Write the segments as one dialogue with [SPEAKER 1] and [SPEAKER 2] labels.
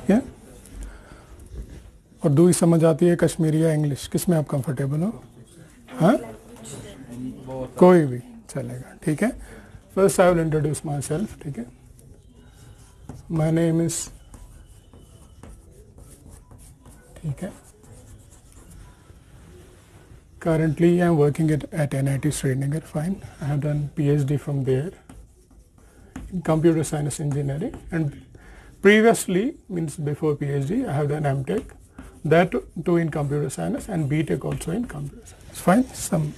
[SPEAKER 1] ठीक है और दूरी समझ आती है कश्मीरी या इंग्लिश किस में आप कंफर्टेबल हो हाँ कोई भी चलेगा ठीक है first I will introduce myself ठीक है माई नेम इज ठीक है Currently, I am working at, at NIT Srinagar. Fine, I have done PhD from there in computer science engineering and previously means before PhD I have done MTech that too in computer science and BTech also in computer science fine some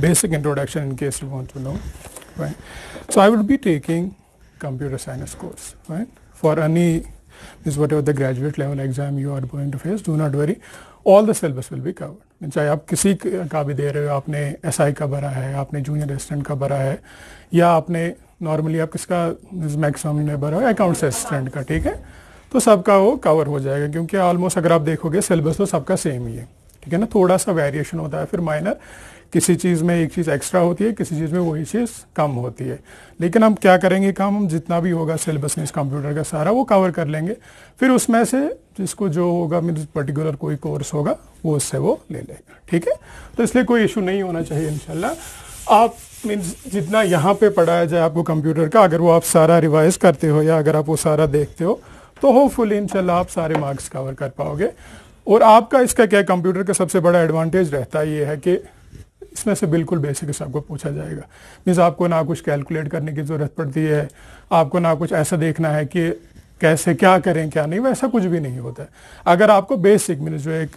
[SPEAKER 1] basic introduction in case you want to know right so I will be taking computer science course right for any is whatever the graduate level exam you are going to face do not worry all the syllabus will be covered mean चाहे आप किसी का भी दे रहे हो आपने SI SI का भरा है आपने जूनियर असिस्टेंट का भरा है या आपने नॉर्मली आप किसका मैक्सिमम नेबर हो अकाउंट्स असिस्टेंट का ठीक है तो सबका वो कवर हो जाएगा क्योंकि ऑलमोस्ट अगर आप देखोगे सिलेबस तो सबका सेम ही है ठीक है ना थोड़ा सा वेरिएशन होता है फिर माइनर किसी चीज़ में एक चीज़ एक्स्ट्रा होती है किसी चीज़ में वही चीज़ कम होती है लेकिन हम क्या करेंगे काम हम जितना भी होगा सिलेबस में इस कंप्यूटर का सारा वो कवर कर लेंगे फिर उसमें से जिसको जो होगा मीन पर्टिकुलर कोई कोर्स होगा वो उससे वो ले लेगा ठीक है तो इसलिए कोई इशू नहीं होना चाहिए इनशाला आप मीन्स जितना यहाँ पे पढ़ाया जाए आपको कंप्यूटर का अगर वो आप सारा रिवाइज करते हो या अगर आप वो सारा देखते हो तो होपफुली इनशाला आप सारे मार्क्स कवर कर पाओगे और आपका इसका क्या कंप्यूटर का सबसे बड़ा एडवांटेज रहता है ये है कि इसमें से बिल्कुल बेसिक आपको पूछा जाएगा मीन्स आपको ना कुछ कैलकुलेट करने की ज़रूरत पड़ती है आपको ना कुछ ऐसा देखना है कि कैसे क्या करें क्या नहीं वैसा कुछ भी नहीं होता है अगर आपको बेसिक मीन जो एक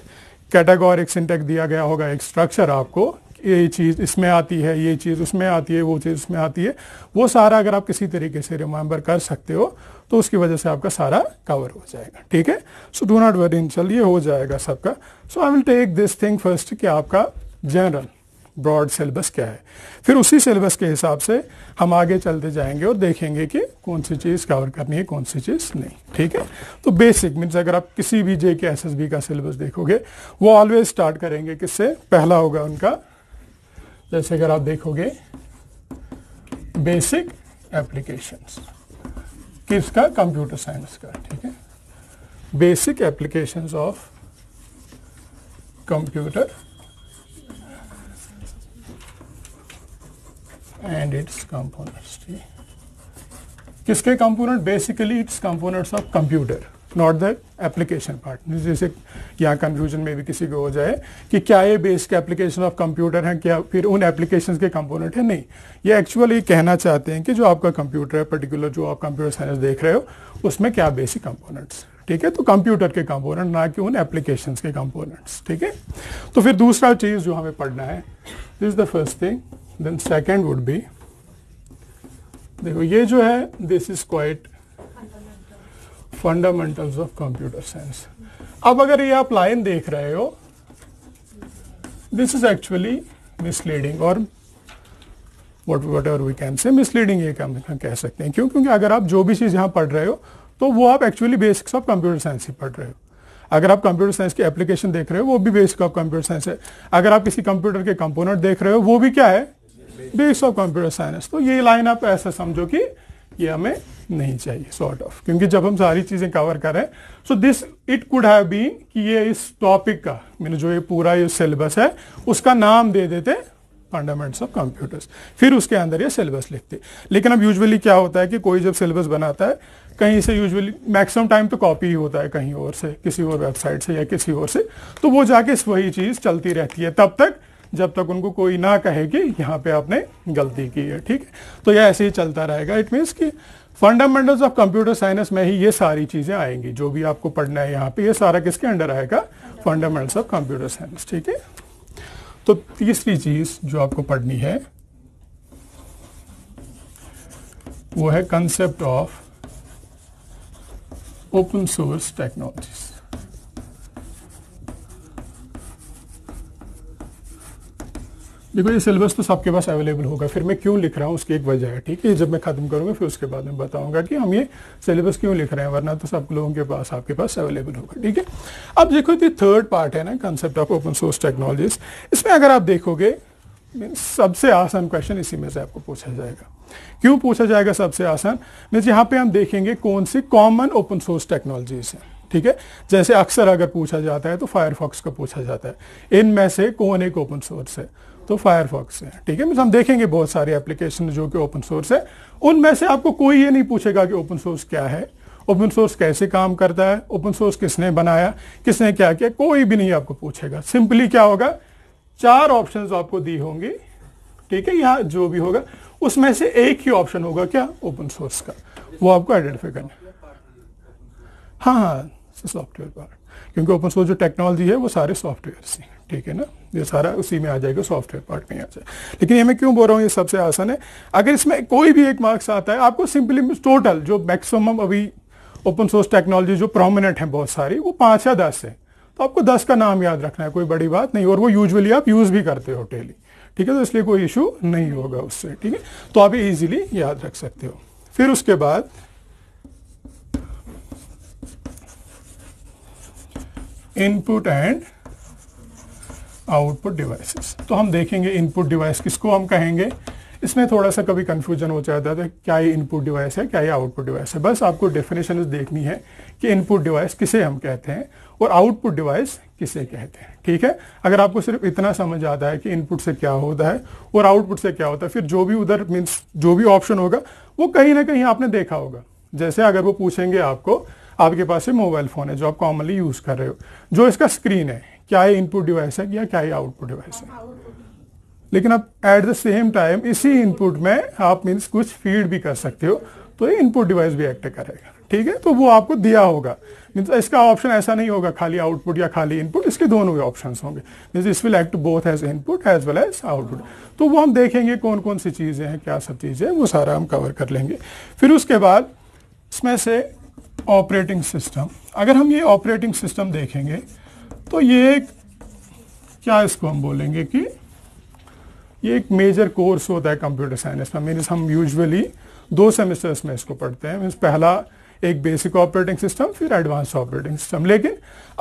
[SPEAKER 1] कैटेगोरिक सिंटेक दिया गया होगा एक स्ट्रक्चर आपको ये चीज़ इसमें आती है ये चीज़ उसमें आती है वो चीज़ उसमें आती है वो सारा अगर आप किसी तरीके से रिमेंबर कर सकते हो तो उसकी वजह से आपका सारा कवर हो जाएगा ठीक है सो डू नॉट वरी चल ये हो जाएगा सबका so I will take this thing first कि आपका जनरल ब्रॉड सिलेबस क्या है फिर उसी सिलेबस के हिसाब से हम आगे चलते जाएंगे और देखेंगे कि कौन सी चीज़ कवर करनी है कौन सी चीज़ नहीं ठीक है तो बेसिक मीन्स अगर आप किसी भी जे के एस का सिलेबस देखोगे वो ऑलवेज स्टार्ट करेंगे किससे पहला होगा उनका जैसे तो अगर आप देखोगे बेसिक एप्लीकेशंस किसका कंप्यूटर साइंस का ठीक है basic applications of computer and its components ठीक किसके component basically its components of computer not the application part जैसे यहाँ कन्फ्यूजन में भी किसी को हो जाए कि क्या ये बेसिक एप्लीकेशन ऑफ कंप्यूटर हैं क्या फिर उन एप्लीकेशन के कंपोनेंट हैं नहीं ये एक्चुअली कहना चाहते हैं कि जो आपका कंप्यूटर है पर्टिकुलर जो आप कंप्यूटर साइंस देख रहे हो उसमें क्या बेसिक कंपोनेंट्स ठीक है तो कंप्यूटर के कंपोनेंट ना कि उन एप्लीकेशन के कंपोनेंट्स ठीक है तो फिर दूसरा चीज़ जो हमें पढ़ना है this is the first thing then second would be देखो ये जो है this is quite fundamentals of computer science अब अगर ये आप लाइन देख रहे हो दिस इज एक्चुअली मिसलीडिंग और what whatever we can say misleading ये हम कह सकते हैं क्यों क्योंकि अगर आप जो भी चीज़ यहाँ पढ़ रहे हो तो वो आप actually basics of computer science ही पढ़ रहे हो अगर आप कंप्यूटर साइंस की एप्लीकेशन देख रहे हो वो भी बेसिक ऑफ कंप्यूटर साइंस है अगर आप किसी कंप्यूटर के कंपोनेंट देख रहे हो वो भी क्या है बेस ऑफ कंप्यूटर साइंस तो ये लाइन आप ऐसा समझो कि ये हमें नहीं चाहिए सॉर्ट ऑफ क्योंकि जब हम सारी चीजें कवर कर रहे हैं so this it could have been कि ये इस टॉपिक का मैंने जो ये पूरा ये सिलेबस है उसका नाम दे देते फंडामेंट्स ऑफ कंप्यूटर्स फिर उसके अंदर ये सिलेबस लिखते लेकिन अब यूजुअली क्या होता है कि कोई जब सिलेबस बनाता है कहीं से यूजुअली मैक्सिमम टाइम तो कॉपी ही होता है कहीं और से किसी और वेबसाइट से या किसी और से तो वो जाके वही चीज़ चलती रहती है तब तक जब तक उनको कोई ना कहे कि यहाँ पे आपने गलती की है ठीक है तो यह ऐसे ही चलता रहेगा इट मीन्स कि फंडामेंटल्स ऑफ कंप्यूटर साइंस में ही ये सारी चीजें आएंगी जो भी आपको पढ़ना है यहाँ पे ये सारा किसके अंडर आएगा फंडामेंटल्स ऑफ कंप्यूटर साइंस ठीक है तो तीसरी चीज जो आपको पढ़नी है वो है concept of open source technologies देखो ये सिलेबस तो सबके पास अवेलेबल होगा फिर मैं क्यों लिख रहा हूँ उसकी एक वजह है ठीक है जब मैं ख़त्म करूंगा फिर उसके बाद मैं बताऊंगा कि हम ये सिलेबस क्यों लिख रहे हैं वरना तो सब लोगों के पास आपके पास अवेलेबल होगा ठीक है अब देखो ये थर्ड पार्ट है ना concept of open source technologies इसमें अगर आप देखोगे सबसे आसान क्वेश्चन इसी में से आपको पूछा जाएगा क्यों पूछा जाएगा सबसे आसान मीन्स यहाँ पे हम देखेंगे कौन सी कॉमन ओपन सोर्स टेक्नोलॉजीज है ठीक है जैसे अक्सर अगर पूछा जाता है तो फायरफॉक्स का पूछा जाता है इनमें से कौन एक ओपन सोर्स है तो फायरफॉक्स है ठीक है मीन हम देखेंगे बहुत सारे एप्लीकेशन जो कि ओपन सोर्स है उनमें से आपको कोई ये नहीं पूछेगा कि ओपन सोर्स क्या है ओपन सोर्स कैसे काम करता है ओपन सोर्स किसने बनाया किसने क्या किया कोई भी नहीं आपको पूछेगा सिंपली क्या होगा चार ऑप्शन आपको दी होंगी ठीक है यहाँ जो भी होगा उसमें से एक ही ऑप्शन होगा क्या ओपन सोर्स का वो आपको आइडेंटिफाई करना हाँ हाँ सॉफ्टवेयर पार्ट क्योंकि ओपन सोर्स जो टेक्नोलॉजी है वो सारे सॉफ्टवेयर से ठीक है ना ये सारा उसी में आ जाएगा सॉफ्टवेयर पार्ट में आ जाएगा लेकिन ये मैं क्यों बोल रहा हूँ ये सबसे आसान है अगर इसमें कोई भी एक मार्क्स आता है आपको सिंपली टोटल जो मैक्सिमम अभी ओपन सोर्स टेक्नोलॉजी जो प्रोमिनेंट है बहुत सारी वो पाँच या दस है तो आपको दस का नाम याद रखना है कोई बड़ी बात नहीं और वो यूजली आप यूज़ भी करते हो डेली ठीक है तो इसलिए कोई इशू नहीं होगा उससे ठीक है तो आप इजीली याद रख सकते हो फिर उसके बाद इनपुट एंड आउटपुट डिवाइसेस तो हम देखेंगे इनपुट डिवाइस किसको हम कहेंगे इसमें थोड़ा सा कभी कन्फ्यूजन हो जाता था क्या ये इनपुट डिवाइस है क्या ये आउटपुट डिवाइस है बस आपको डेफिनेशन देखनी है कि इनपुट डिवाइस किसे हम कहते हैं और आउटपुट डिवाइस किसे कहते हैं ठीक है अगर आपको सिर्फ इतना समझ आता है कि इनपुट से क्या होता है और आउटपुट से क्या होता है फिर जो भी उधर मीन्स जो भी ऑप्शन होगा वो कहीं ना कहीं आपने देखा होगा जैसे अगर वो पूछेंगे आपको आपके पास ये मोबाइल फ़ोन है जो आप कॉमनली यूज़ कर रहे हो जो इसका स्क्रीन है क्या है इनपुट डिवाइस है या क्या है आउटपुट डिवाइस है लेकिन आप एट द सेम टाइम इसी इनपुट में आप मीन्स कुछ फीड भी कर सकते हो तो ये इनपुट डिवाइस भी एक्ट करेगा ठीक है तो वो आपको दिया होगा मीन्स इसका ऑप्शन ऐसा नहीं होगा खाली आउटपुट या खाली इनपुट इसके दोनों ही ऑप्शन होंगे means this will act both as input as well as output तो वो हम देखेंगे कौन कौन सी चीज़ें हैं क्या सब चीज़ें हैं वो सारा हम कवर कर लेंगे फिर उसके बाद इसमें से ऑपरेटिंग सिस्टम अगर हम ये ऑपरेटिंग सिस्टम देखेंगे तो ये एक क्या इसको हम बोलेंगे कि ये एक मेजर कोर्स होता है कंप्यूटर साइंस में मीन्स हम यूजुअली दो सेमेस्टर्स में इसको पढ़ते हैं मीन्स पहला एक बेसिक ऑपरेटिंग सिस्टम फिर एडवांस ऑपरेटिंग सिस्टम लेकिन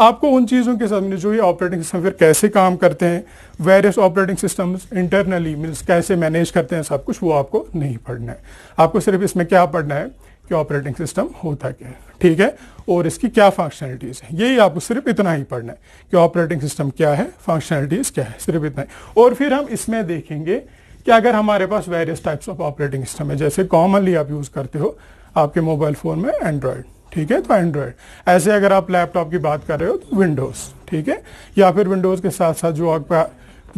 [SPEAKER 1] आपको उन चीज़ों के सामने जो ये ऑपरेटिंग सिस्टम फिर कैसे काम करते हैं various operating systems internally means कैसे मैनेज करते हैं सब कुछ वो आपको नहीं पढ़ना है आपको सिर्फ इसमें क्या पढ़ना है कि ऑपरेटिंग सिस्टम होता क्या है ठीक है और इसकी क्या फंक्शनलिटीज़ है यही आपको सिर्फ इतना ही पढ़ना है कि ऑपरेटिंग सिस्टम क्या है फंक्शनलिटीज़ क्या है सिर्फ इतना ही और फिर हम इसमें देखेंगे कि अगर हमारे पास various types of operating system है जैसे कॉमनली आप यूज़ करते हो आपके मोबाइल फ़ोन में एंड्रॉयड ठीक है तो एंड्रॉयड ऐसे अगर आप लैपटॉप की बात कर रहे हो तो विंडोज़ ठीक है या फिर विंडोज़ के साथ साथ जो आपका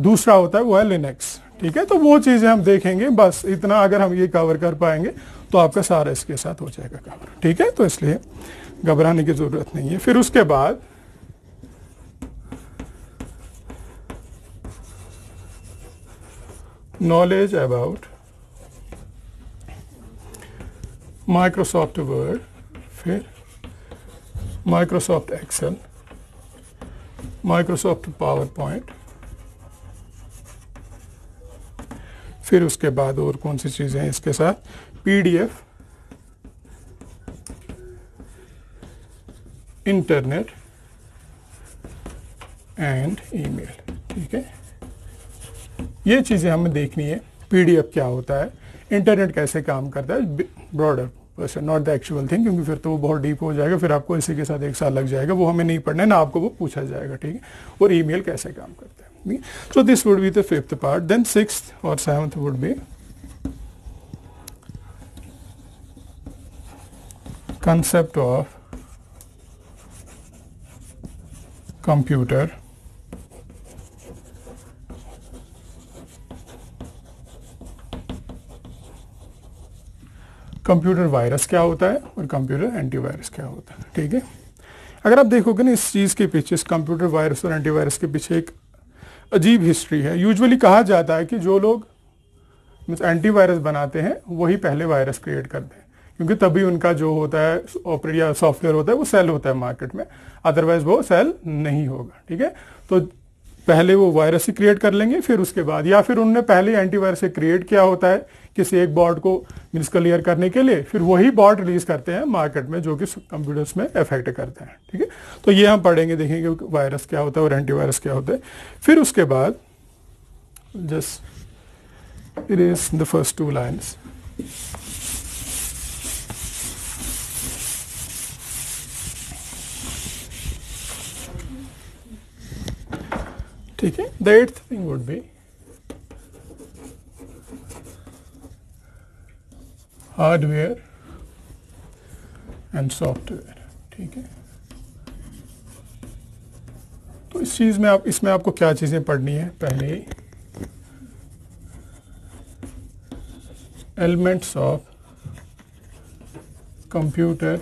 [SPEAKER 1] दूसरा होता है वो है लिनक्स ठीक है तो वो चीजें हम देखेंगे बस इतना अगर हम ये कवर कर पाएंगे तो आपका सारा इसके साथ हो जाएगा कवर ठीक है तो इसलिए घबराने की जरूरत नहीं है फिर उसके बाद नॉलेज अबाउट माइक्रोसॉफ्ट वर्ड फिर Microsoft Excel Microsoft PowerPoint फिर उसके बाद और कौन सी चीज़ें हैं इसके साथ पीडीएफ इंटरनेट एंड ईमेल ठीक है ये चीज़ें हमें देखनी है पीडीएफ क्या होता है इंटरनेट कैसे काम करता है broader person not the actual thing क्योंकि फिर तो वो बहुत डीप हो जाएगा फिर आपको इसी के साथ एक साल लग जाएगा वो हमें नहीं पढ़ना है ना आपको वो पूछा जाएगा ठीक है और ईमेल कैसे काम करता है So this would be the fifth part. Then sixth or seventh would be concept of computer computer virus क्या होता है और कंप्यूटर एंटीवायरस क्या होता है ठीक है अगर आप देखोगे ना इस चीज़ के पीछे इस कंप्यूटर वायरस और एंटीवायरस के पीछे एक अजीब हिस्ट्री है यूजुअली कहा जाता है कि जो लोग एंटी एंटीवायरस बनाते हैं वही पहले वायरस क्रिएट करते हैं क्योंकि तभी उनका जो होता है ऑपरेट या सॉफ्टवेयर होता है वो सेल होता है मार्केट में अदरवाइज वो सेल नहीं होगा ठीक है तो पहले वो वायरस ही क्रिएट कर लेंगे फिर उसके बाद या फिर उनने पहले एंटीवायरस से क्रिएट किया होता है किसी एक बॉर्ड को मीन्स क्लियर करने के लिए फिर वही बॉर्ड रिलीज करते हैं मार्केट में जो कि कंप्यूटर्स में अफेक्ट करते हैं ठीक है तो ये हम पढ़ेंगे देखेंगे वायरस क्या होता है और एंटीवायरस क्या होता है फिर उसके बाद just is the first two lines ठीक है the eighth thing would be hardware and software ठीक है तो इस चीज़ में आप इसमें आपको क्या चीज़ें पढ़नी है पहले elements of computer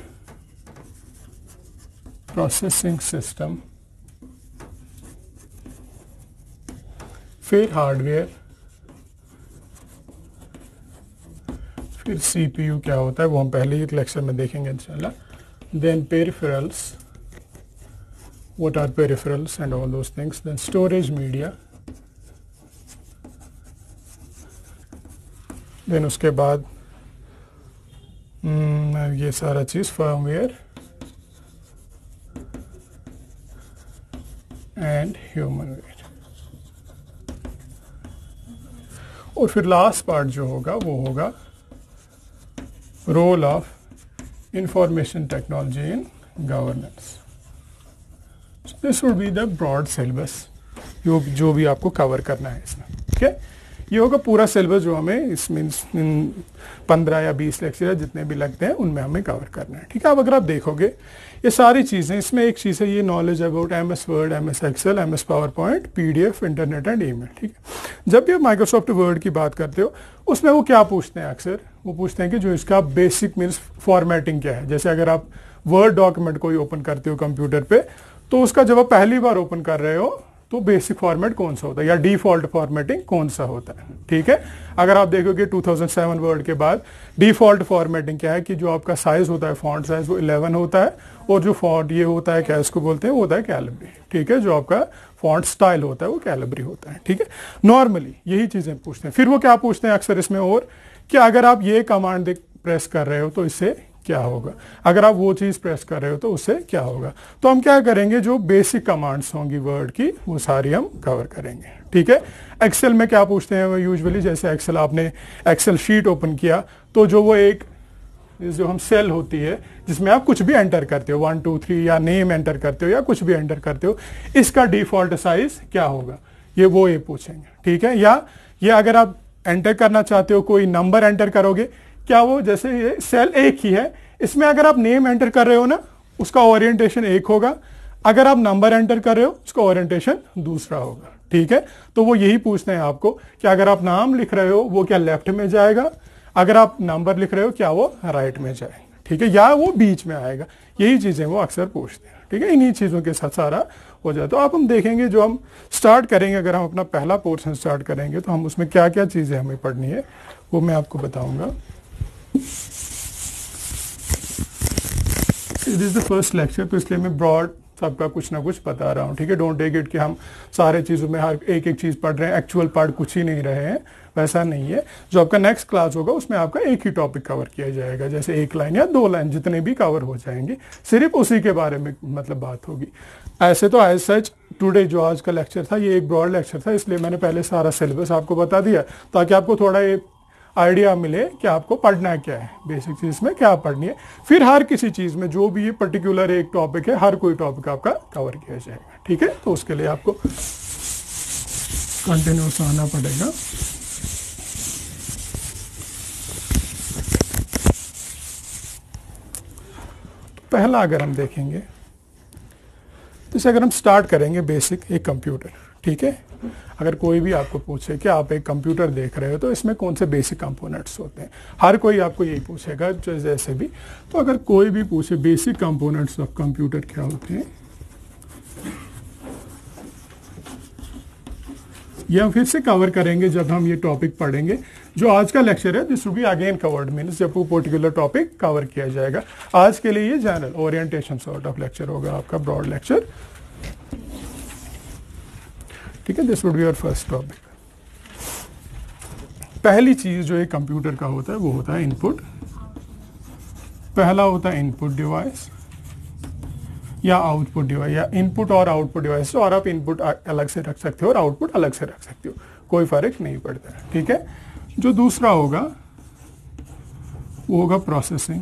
[SPEAKER 1] processing system फिर हार्डवेयर फिर सीपीयू क्या होता है वो हम पहले ही लेक्चर में देखेंगे इंशाल्लाह then peripherals what are peripherals and all those things then storage media then उसके बाद हम्म, ये सारा चीज़ फर्मवेयर एंड ह्यूमनवेयर और फिर लास्ट पार्ट जो होगा वो होगा role of information technology in governance this would be the broad syllabus जो जो भी आपको कवर करना है इसमें ठीक है ये होगा पूरा सिलेबस जो हमें इस इसमें पंद्रह या बीस लेक्चर जितने भी लगते हैं उनमें हमें कवर करना है ठीक है अब अगर आप देखोगे ये सारी चीज़ें इसमें एक चीज़ है ये knowledge about M S Word M S Excel M S PowerPoint P D F internet and email ठीक है जब भी आप माइक्रोसॉफ्ट वर्ड की बात करते हो उसमें वो क्या पूछते हैं अक्सर वो पूछते हैं कि जो इसका बेसिक मीन्स फॉर्मेटिंग क्या है जैसे अगर आप वर्ड डॉक्यूमेंट कोई ओपन करते हो कंप्यूटर पे तो उसका जब आप पहली बार ओपन कर रहे हो तो बेसिक फॉर्मेट कौन सा होता है या डिफॉल्ट फॉर्मेटिंग कौन सा होता है ठीक है अगर आप देखोगे 2007 वर्ड के बाद डिफॉल्ट फॉर्मेटिंग क्या है कि जो आपका साइज होता है फॉन्ट साइज वो 11 होता है और जो फॉन्ट ये होता है क्या इसको बोलते हैं वो होता है कैलबरी ठीक है जो आपका फॉन्ट स्टाइल होता है वो कैलबरी होता है ठीक है नॉर्मली यही चीज़ें पूछते हैं फिर वो क्या पूछते हैं अक्सर इसमें और कि अगर आप ये कमांड प्रेस कर रहे हो तो इससे क्या होगा अगर आप वो चीज़ प्रेस कर रहे हो तो उससे क्या होगा तो हम क्या करेंगे जो बेसिक कमांड्स होंगी वर्ड की वो सारी हम कवर करेंगे ठीक है एक्सेल में क्या पूछते हैं यूजुअली जैसे एक्सेल आपने एक्सेल शीट ओपन किया तो जो वो एक जो हम सेल होती है जिसमें आप कुछ भी एंटर करते हो वन टू थ्री या नेम एंटर करते हो या कुछ भी एंटर करते हो इसका डिफॉल्ट साइज क्या होगा ये वो ये पूछेंगे ठीक है या ये अगर आप एंटर करना चाहते हो कोई नंबर एंटर करोगे क्या वो जैसे ये सेल एक ही है इसमें अगर आप नेम एंटर कर रहे हो ना उसका ओरिएंटेशन एक होगा अगर आप नंबर एंटर कर रहे हो उसका ओरिएंटेशन दूसरा होगा ठीक है तो वो यही पूछते हैं आपको कि अगर आप नाम लिख रहे हो वो क्या लेफ्ट में जाएगा अगर आप नंबर लिख रहे हो क्या वो राइट में जाएगा ठीक है या वो बीच में आएगा यही चीज़ें वो अक्सर पूछते हैं ठीक है इन्हीं चीज़ों के साथ सारा हो जाए तो आप हम देखेंगे जो हम स्टार्ट करेंगे अगर हम अपना पहला पोर्शन स्टार्ट करेंगे तो हम उसमें क्या क्या चीज़ें हमें पढ़नी है वो मैं आपको बताऊँगा it is the first lecture तो इसलिए मैं ब्रॉड सबका कुछ ना कुछ बता रहा हूँ ठीक है डोंट टेक इट कि हम सारे चीज़ों में हर एक एक चीज़ पढ़ रहे हैं एक्चुअल पार्ट कुछ ही नहीं रहे हैं वैसा नहीं है जो आपका नेक्स्ट क्लास होगा उसमें आपका एक ही टॉपिक कवर किया जाएगा जैसे एक लाइन या दो लाइन जितने भी कवर हो जाएंगे सिर्फ उसी के बारे में मतलब बात होगी ऐसे तो एज सच टुडे जो आज का लेक्चर था ये एक ब्रॉड लेक्चर था इसलिए मैंने पहले सारा सिलेबस आपको बता दिया ताकि आपको थोड़ा ये आइडिया मिले कि आपको पढ़ना क्या है बेसिक चीज में क्या पढ़नी है फिर हर किसी चीज में जो भी ये पर्टिकुलर एक टॉपिक है हर कोई टॉपिक आपका कवर किया जाएगा ठीक है तो उसके लिए आपको कंटिन्यूस आना पड़ेगा पहला अगर हम देखेंगे जैसे अगर हम स्टार्ट करेंगे बेसिक एक कंप्यूटर ठीक है अगर कोई भी आपको पूछे कि आप एक कंप्यूटर देख रहे हो तो इसमें कौन से बेसिक कंपोनेंट्स होते हैं हर कोई आपको यही पूछेगा जो जैसे भी तो अगर कोई भी पूछे बेसिक कंपोनेंट्स ऑफ कंप्यूटर क्या होते हैं यह फिर से कवर करेंगे जब हम ये टॉपिक पढ़ेंगे जो आज का लेक्चर है this be again covered mean जब वो पर्टिकुलर टॉपिक कवर किया जाएगा आज के लिए ये general orientation sort of lecture होगा आपका ब्रॉड लेक्चर ठीक है this would be your first topic पहली चीज़ जो एक कंप्यूटर का होता है वो होता है इनपुट पहला होता है इनपुट डिवाइस या आउटपुट डिवाइस या इनपुट और आउटपुट डिवाइस और आप इनपुट अलग से रख सकते हो और आउटपुट अलग से रख सकते हो कोई फर्क नहीं पड़ता है ठीक है जो दूसरा होगा वो होगा प्रोसेसिंग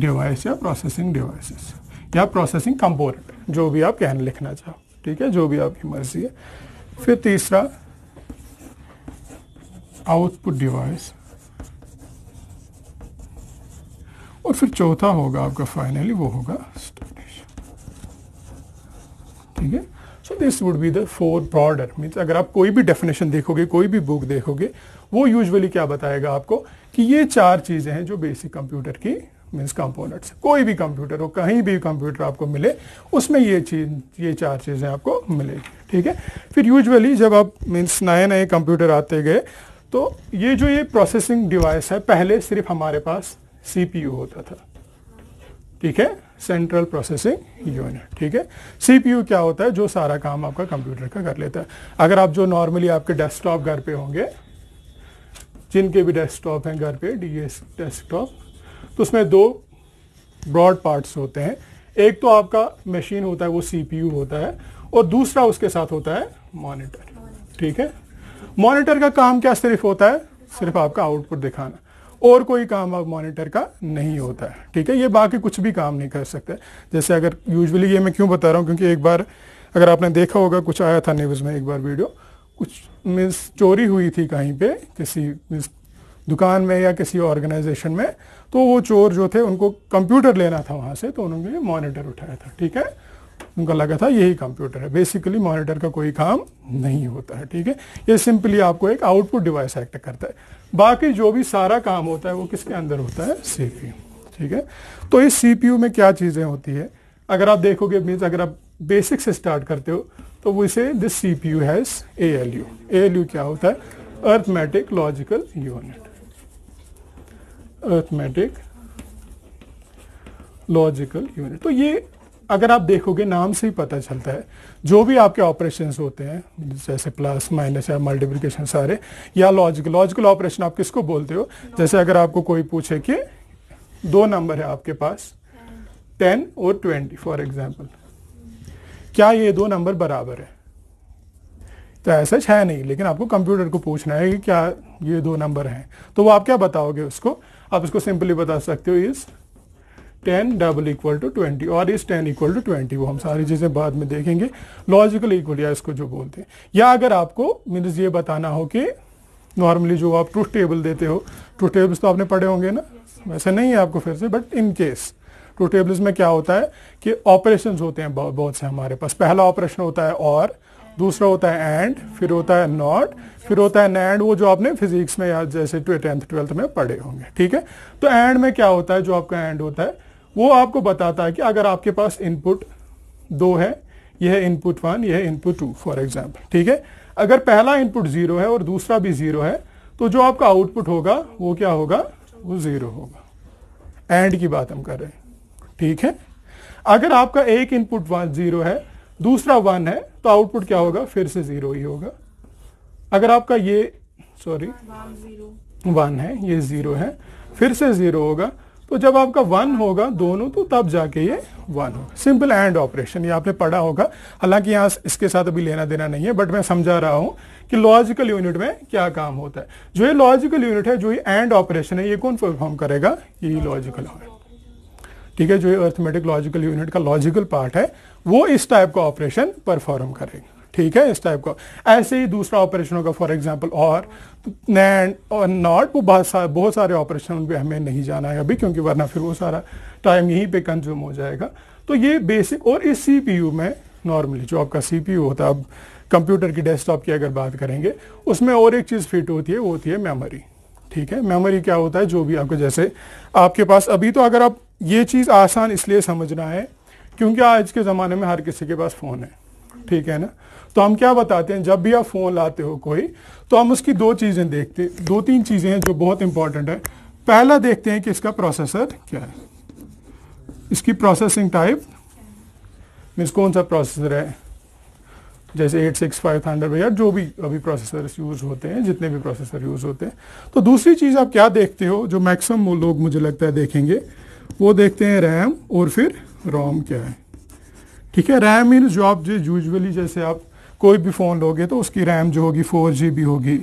[SPEAKER 1] डिवाइस या प्रोसेसिंग डिवाइसेस या प्रोसेसिंग कंपोनेंट जो भी आप कहना लिखना चाहो ठीक है जो भी आपकी मर्जी है फिर तीसरा आउटपुट डिवाइस और फिर चौथा होगा आपका फाइनली वो होगा स्टोरेज ठीक है so this would be the four broader means अगर आप कोई भी डेफिनेशन देखोगे कोई भी बुक देखोगे वो यूजुअली क्या बताएगा आपको कि ये चार चीज़ें हैं जो बेसिक कंप्यूटर की मीन्स कंपोनेंट्स कोई भी कंप्यूटर हो कहीं भी कंप्यूटर आपको मिले उसमें ये चीज ये चार चीज़ें आपको मिलेगी ठीक है फिर यूजुअली जब आप मीन्स नए नए कंप्यूटर आते गए तो ये जो ये प्रोसेसिंग डिवाइस है पहले सिर्फ हमारे पास सीपीयू होता था ठीक है सेंट्रल प्रोसेसिंग यूनिट ठीक है सीपीयू क्या होता है जो सारा काम आपका कंप्यूटर का कर लेता है अगर आप जो नॉर्मली आपके डेस्कटॉप घर पे होंगे जिनके भी डेस्कटॉप हैं घर पे डी एस डेस्कटॉप तो उसमें दो ब्रॉड पार्ट्स होते हैं एक तो आपका मशीन होता है वो सीपीयू होता है और दूसरा उसके साथ होता है मॉनिटर ठीक है मॉनिटर का काम क्या सिर्फ होता है सिर्फ आपका आउटपुट दिखाना और कोई काम अब मॉनिटर का नहीं होता है ठीक है ये बाकी कुछ भी काम नहीं कर सकते जैसे अगर यूजुअली ये मैं क्यों बता रहा हूँ क्योंकि एक बार अगर आपने देखा होगा कुछ आया था न्यूज़ में एक बार वीडियो कुछ मीन्स चोरी हुई थी कहीं पे किसी मीन्स दुकान में या किसी ऑर्गेनाइजेशन में तो वो चोर जो थे उनको कंप्यूटर लेना था वहाँ से तो उन्होंने मॉनिटर उठाया था ठीक है उनका लगा था यही कंप्यूटर है बेसिकली मॉनिटर का कोई काम नहीं होता है ठीक है ये सिंपली आपको एक आउटपुट डिवाइस एक्ट करता है बाकी जो भी सारा काम होता है वो किसके अंदर होता है सी ठीक है तो इस सी में क्या चीज़ें होती है अगर आप देखोगे मीन्स अगर आप बेसिक से स्टार्ट करते हो तो वो इसे this C P U has A L U A L U क्या होता है arithmetic logical unit arithmetic logical unit तो ये अगर आप देखोगे नाम से ही पता चलता है जो भी आपके ऑपरेशन होते हैं जैसे प्लस माइनस या मल्टीप्लिकेशन सारे या लॉजिकल लॉजिकल ऑपरेशन आप किसको बोलते हो जैसे अगर आपको कोई पूछे कि दो नंबर है आपके पास टेन और ट्वेंटी फॉर एग्जाम्पल क्या ये दो नंबर बराबर है तो ऐसा है नहीं लेकिन आपको कंप्यूटर को पूछना है कि क्या ये दो नंबर हैं तो वो आप क्या बताओगे उसको आप इसको सिंपली बता सकते हो इस ten double equal to twenty और इस टेन इक्वल टू ट्वेंटी वो हम सारी चीज़ें बाद में देखेंगे लॉजिकल इक्वल या इसको जो बोलते हैं या अगर आपको मीनस ये बताना हो कि नॉर्मली जो आप ट्रूथ टेबल देते हो ट्रूथ टेबल्स तो आपने पढ़े होंगे ना वैसे नहीं है आपको फिर से but in case two tables में क्या होता है कि ऑपरेशंस होते हैं बहुत से हमारे पास पहला ऑपरेशन होता है और दूसरा होता है एंड फिर होता है नॉट फिर होता है नैंड वो जो आपने फिजिक्स में या जैसे टेंथ ट्वेल्थ में पढ़े होंगे ठीक है तो एंड में क्या होता है जो आपका एंड होता है वो आपको बताता है कि अगर आपके पास इनपुट दो है यह इनपुट वन यह इनपुट टू फॉर एग्जाम्पल ठीक है अगर पहला इनपुट जीरो है और दूसरा भी जीरो है तो जो आपका आउटपुट होगा वो क्या होगा वो जीरो होगा एंड की बात हम कर रहे हैं ठीक है अगर आपका एक इनपुट वन जीरो है दूसरा वन है तो आउटपुट क्या होगा फिर से ज़ीरो ही होगा अगर आपका ये सॉरी वन है ये ज़ीरो है फिर से ज़ीरो होगा तो जब आपका वन होगा दोनों तो तब जाके ये वन होगा सिंपल एंड ऑपरेशन ये आपने पढ़ा होगा हालांकि यहाँ इसके साथ अभी लेना देना नहीं है बट मैं समझा रहा हूं कि लॉजिकल यूनिट में क्या काम होता है जो ये लॉजिकल यूनिट है जो ये एंड ऑपरेशन है ये कौन परफॉर्म करेगा ये लॉजिकल ठीक है जो ये अर्थमेटिक लॉजिकल यूनिट का लॉजिकल पार्ट है वो इस टाइप का ऑपरेशन परफॉर्म करेंगे ठीक है इस टाइप का ऐसे ही दूसरा ऑपरेशन होगा फॉर एग्जाम्पल और नैंड और नॉट वो बहुत सारे बहुत सारे ऑपरेशन उन पर हमें नहीं जाना है अभी क्योंकि वरना फिर वो सारा टाइम यहीं पे कंज्यूम हो जाएगा तो ये बेसिक और इस सीपीयू में नॉर्मली जो आपका सीपीयू होता है अब कंप्यूटर की डेस्कटॉप की अगर बात करेंगे उसमें और एक चीज़ फिट होती है वो होती है मेमोरी ठीक है मेमोरी क्या होता है जो भी आपको जैसे आपके पास अभी तो अगर आप ये चीज़ आसान इसलिए समझना है क्योंकि आज के ज़माने में हर किसी के पास फ़ोन है ठीक है ना तो हम क्या बताते हैं जब भी आप फ़ोन लाते हो कोई तो हम उसकी दो चीज़ें देखते दो तीन चीज़ें हैं जो बहुत इंपॉर्टेंट है पहला देखते हैं कि इसका प्रोसेसर क्या है इसकी प्रोसेसिंग टाइप मीन्स कौन सा प्रोसेसर है जैसे एट सिक्स फाइव हंड्रेड या जो भी अभी प्रोसेसर यूज़ होते हैं जितने भी प्रोसेसर यूज़ होते हैं तो दूसरी चीज़ आप क्या देखते हो जो मैक्सिमम लोग मुझे लगता है देखेंगे वो देखते हैं रैम और फिर रोम क्या है ठीक है रैम इन जो आप जो यूजली जैसे आप कोई भी फ़ोन लोगे तो उसकी रैम जो होगी फोर जी बी होगी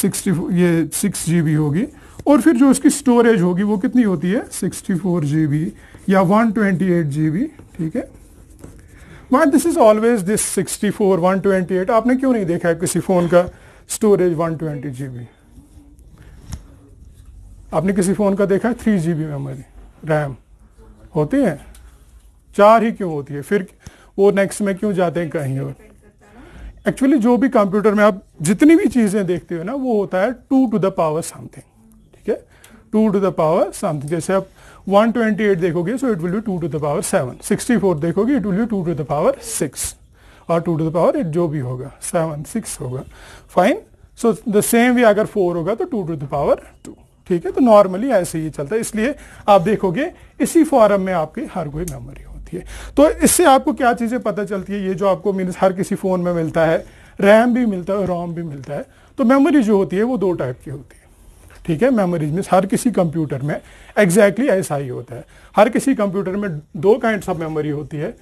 [SPEAKER 1] सिक्सटी ये सिक्स जी बी होगी और फिर जो उसकी स्टोरेज होगी वो कितनी होती है सिक्सटी फोर जी बी या one twenty eight G B ठीक है one this is always this sixty four one twenty eight आपने क्यों नहीं देखा है किसी फ़ोन का storage one twenty G B आपने किसी फ़ोन का देखा है three G B memory RAM होती है चार ही क्यों होती है फिर वो नेक्स्ट में क्यों जाते हैं कहीं और एक्चुअली जो भी कंप्यूटर में आप जितनी भी चीज़ें देखते हो ना वो होता है two to the power something ठीक है two to the power something जैसे आप 128 देखोगे so it will be two to the power seven sixty four देखोगे it will be two to the power six और two to the power eight जो भी होगा सेवन सिक्स होगा fine so the same way अगर four होगा तो two to the power two ठीक है तो नॉर्मली ऐसे ही चलता है इसलिए आप देखोगे इसी फॉरम में आपकी हर कोई मेमोरी हो होती है तो इससे आपको क्या चीज़ें पता चलती है ये जो आपको मीन हर किसी फ़ोन में मिलता है रैम भी मिलता है रोम भी मिलता है तो मेमोरी जो होती है वो दो टाइप की होती है ठीक है मेमोरीज में हर किसी कंप्यूटर में एग्जैक्टली exactly ऐसा ही होता है हर किसी कंप्यूटर में दो काइंड ऑफ मेमोरी होती है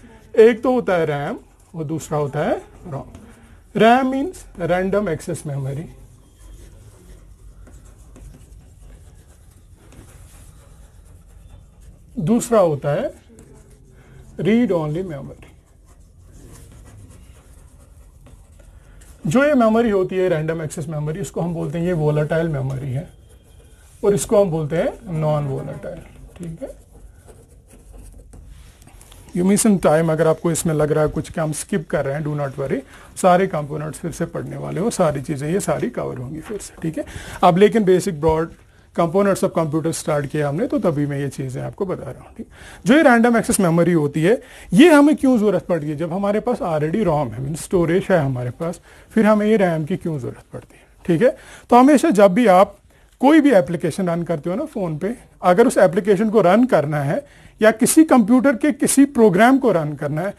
[SPEAKER 1] एक तो होता है रैम और दूसरा होता है ROM RAM means random access memory दूसरा होता है रीड ऑनली मेमोरी जो ये मेमोरी होती है रैंडम एक्सेस मेमोरी इसको हम बोलते हैं ये वोलाटाइल मेमोरी है और इसको हम बोलते हैं नॉन वोलाटाइल ठीक है यू मिस इन टाइम अगर आपको इसमें लग रहा है कुछ काम स्किप कर रहे हैं डू नॉट वरी सारे कंपोनेंट्स फिर से पढ़ने वाले हो सारी चीज़ें ये सारी कवर होंगी फिर से ठीक है अब लेकिन basic broad components of computer start किया हमने तो तभी मैं ये चीज़ें आपको बता रहा हूँ ठीक जो ये रैंडम एक्सेस मेमोरी होती है ये हमें क्यों ज़रूरत पड़ती है जब हमारे पास ऑलरेडी रॉम है मीन स्टोरेज है हमारे पास फिर हमें ये रैम की क्यों ज़रूरत पड़ती है ठीक है तो हमेशा जब भी आप कोई भी एप्लीकेशन रन करते हो ना फ़ोन पे अगर उस एप्लीकेशन को रन करना है या किसी कंप्यूटर के किसी प्रोग्राम को रन करना है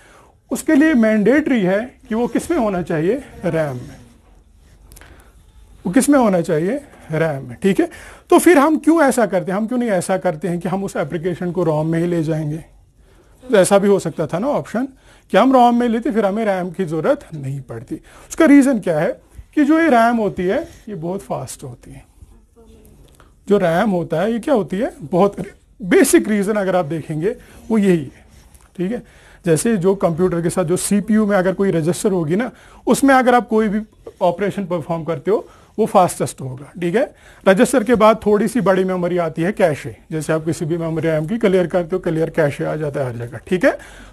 [SPEAKER 1] उसके लिए मैंडेटरी है कि वो किस में होना चाहिए रैम में वो किस में होना चाहिए रैम में ठीक है तो फिर हम क्यों ऐसा करते हैं हम क्यों नहीं ऐसा करते हैं कि हम उस एप्लीकेशन को रोम में ही ले जाएंगे तो ऐसा भी हो सकता था ना ऑप्शन कि हम रोम में लेते फिर हमें रैम की ज़रूरत नहीं पड़ती उसका रीज़न क्या है कि जो ये रैम होती है ये बहुत फास्ट होती है जो रैम होता है ये क्या होती है बहुत बेसिक रीज़न अगर आप देखेंगे वो यही है ठीक है जैसे जो कंप्यूटर के साथ जो सीपीयू में अगर कोई रजिस्टर होगी ना उसमें अगर आप कोई भी ऑपरेशन परफॉर्म करते हो वो फास्टेस्ट होगा ठीक है रजिस्टर के बाद थोड़ी सी बड़ी मेमोरी आती है कैशे जैसे आप किसी भी मेमोरी आइम की क्लियर करते हो क्लियर कैशे आ जाता है हर जगह ठीक है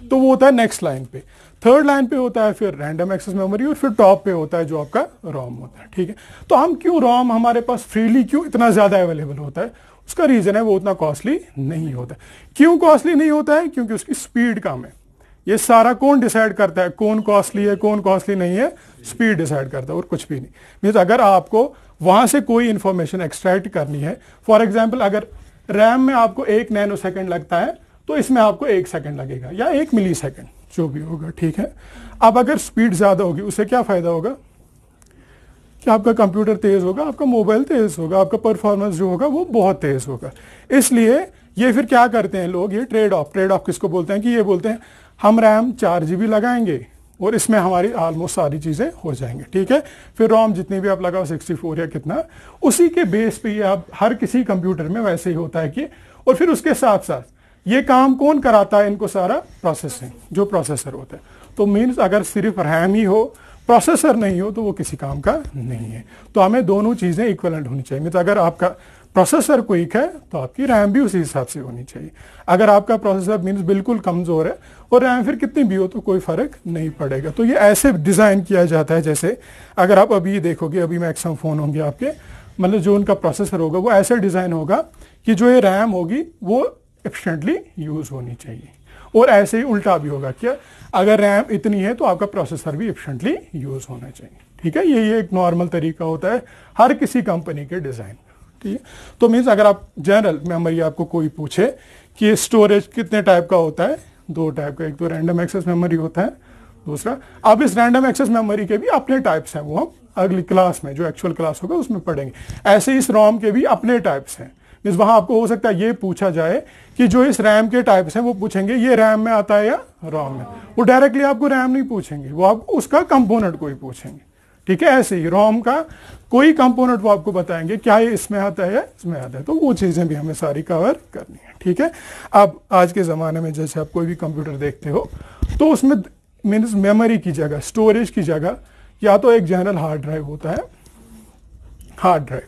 [SPEAKER 1] तो वो होता है नेक्स्ट लाइन पे थर्ड लाइन पे होता है फिर रैंडम एक्सेस मेमोरी और फिर टॉप पे होता है जो आपका रॉम होता है ठीक है तो हम क्यों रॉम हमारे पास फ्रीली क्यों इतना ज़्यादा अवेलेबल होता है उसका रीज़न है वो उतना कॉस्टली नहीं होता क्यों कॉस्टली नहीं होता है क्योंकि उसकी स्पीड कम है ये सारा कौन डिसाइड करता है कौन कॉस्टली है कौन कॉस्टली नहीं है स्पीड डिसाइड करता है और कुछ भी नहीं मीन्स अगर आपको वहां से कोई इंफॉर्मेशन एक्सट्रैक्ट करनी है फॉर एग्जाम्पल अगर रैम में आपको एक नैनो सेकेंड लगता है तो इसमें आपको एक सेकेंड लगेगा या एक मिली सेकेंड जो भी होगा ठीक है अब अगर स्पीड ज़्यादा होगी उसे क्या फ़ायदा होगा कि आपका कंप्यूटर तेज़ होगा आपका मोबाइल तेज़ होगा आपका परफॉर्मेंस जो होगा वो बहुत तेज़ होगा इसलिए ये फिर क्या करते हैं लोग ये ट्रेड ऑफ ट्रेड ऑफ किसको बोलते हैं कि ये बोलते हैं हम रैम चार जी लगाएंगे और इसमें हमारी ऑलमोस्ट सारी चीज़ें हो जाएंगे ठीक है फिर रोम जितनी भी आप लगाओ सिक्सटी फोर या कितना उसी के बेस पे ये आप हर किसी कंप्यूटर में वैसे ही होता है कि और फिर उसके साथ साथ ये काम कौन कराता है इनको सारा प्रोसेसिंग जो प्रोसेसर होता है तो मीन्स अगर सिर्फ रैम ही हो प्रोसेसर नहीं हो तो वो किसी काम का नहीं है तो हमें दोनों चीज़ें इक्वलेंट होनी चाहिए मीन्स मतलब अगर आपका प्रोसेसर क्विक है तो आपकी रैम भी उसी हिसाब से होनी चाहिए अगर आपका प्रोसेसर मीन्स बिल्कुल कमज़ोर है और रैम फिर कितनी भी हो तो कोई फ़र्क नहीं पड़ेगा तो ये ऐसे डिज़ाइन किया जाता है जैसे अगर आप अभी देखोगे अभी मैक्सिमम फ़ोन होंगे आपके मतलब जो उनका प्रोसेसर होगा वो ऐसे डिज़ाइन होगा कि जो ये रैम होगी वो एफिशेंटली यूज़ होनी चाहिए और ऐसे ही उल्टा भी होगा क्या अगर रैम इतनी है तो आपका प्रोसेसर भी एफिशेंटली यूज़ होना चाहिए ठीक है ये एक नॉर्मल तरीका होता है हर किसी कंपनी के डिज़ाइन सकती है तो मीन्स अगर आप जनरल मेमोरी आपको कोई पूछे कि स्टोरेज कितने टाइप का होता है दो टाइप का एक तो रैंडम एक्सेस मेमोरी होता है दूसरा अब इस रैंडम एक्सेस मेमोरी के भी अपने टाइप्स हैं वो हम अगली क्लास में जो एक्चुअल क्लास होगा उसमें पढ़ेंगे ऐसे इस रोम के भी अपने टाइप्स हैं मीन्स वहाँ आपको हो सकता है ये पूछा जाए कि जो इस रैम के टाइप्स हैं वो पूछेंगे ये रैम में आता है या रोम में वो डायरेक्टली आपको रैम नहीं पूछेंगे वो आप उसका कंपोनेंट को ही पूछेंगे ठीक है ऐसे ही रोम का कोई कंपोनेंट वो आपको बताएंगे क्या ये इसमें आता है इसमें आता है तो वो चीज़ें भी हमें सारी कवर करनी है ठीक है अब आज के ज़माने में जैसे आप कोई भी कंप्यूटर देखते हो तो उसमें मीनस मेमोरी की जगह स्टोरेज की जगह या तो एक जनरल हार्ड ड्राइव होता है हार्ड ड्राइव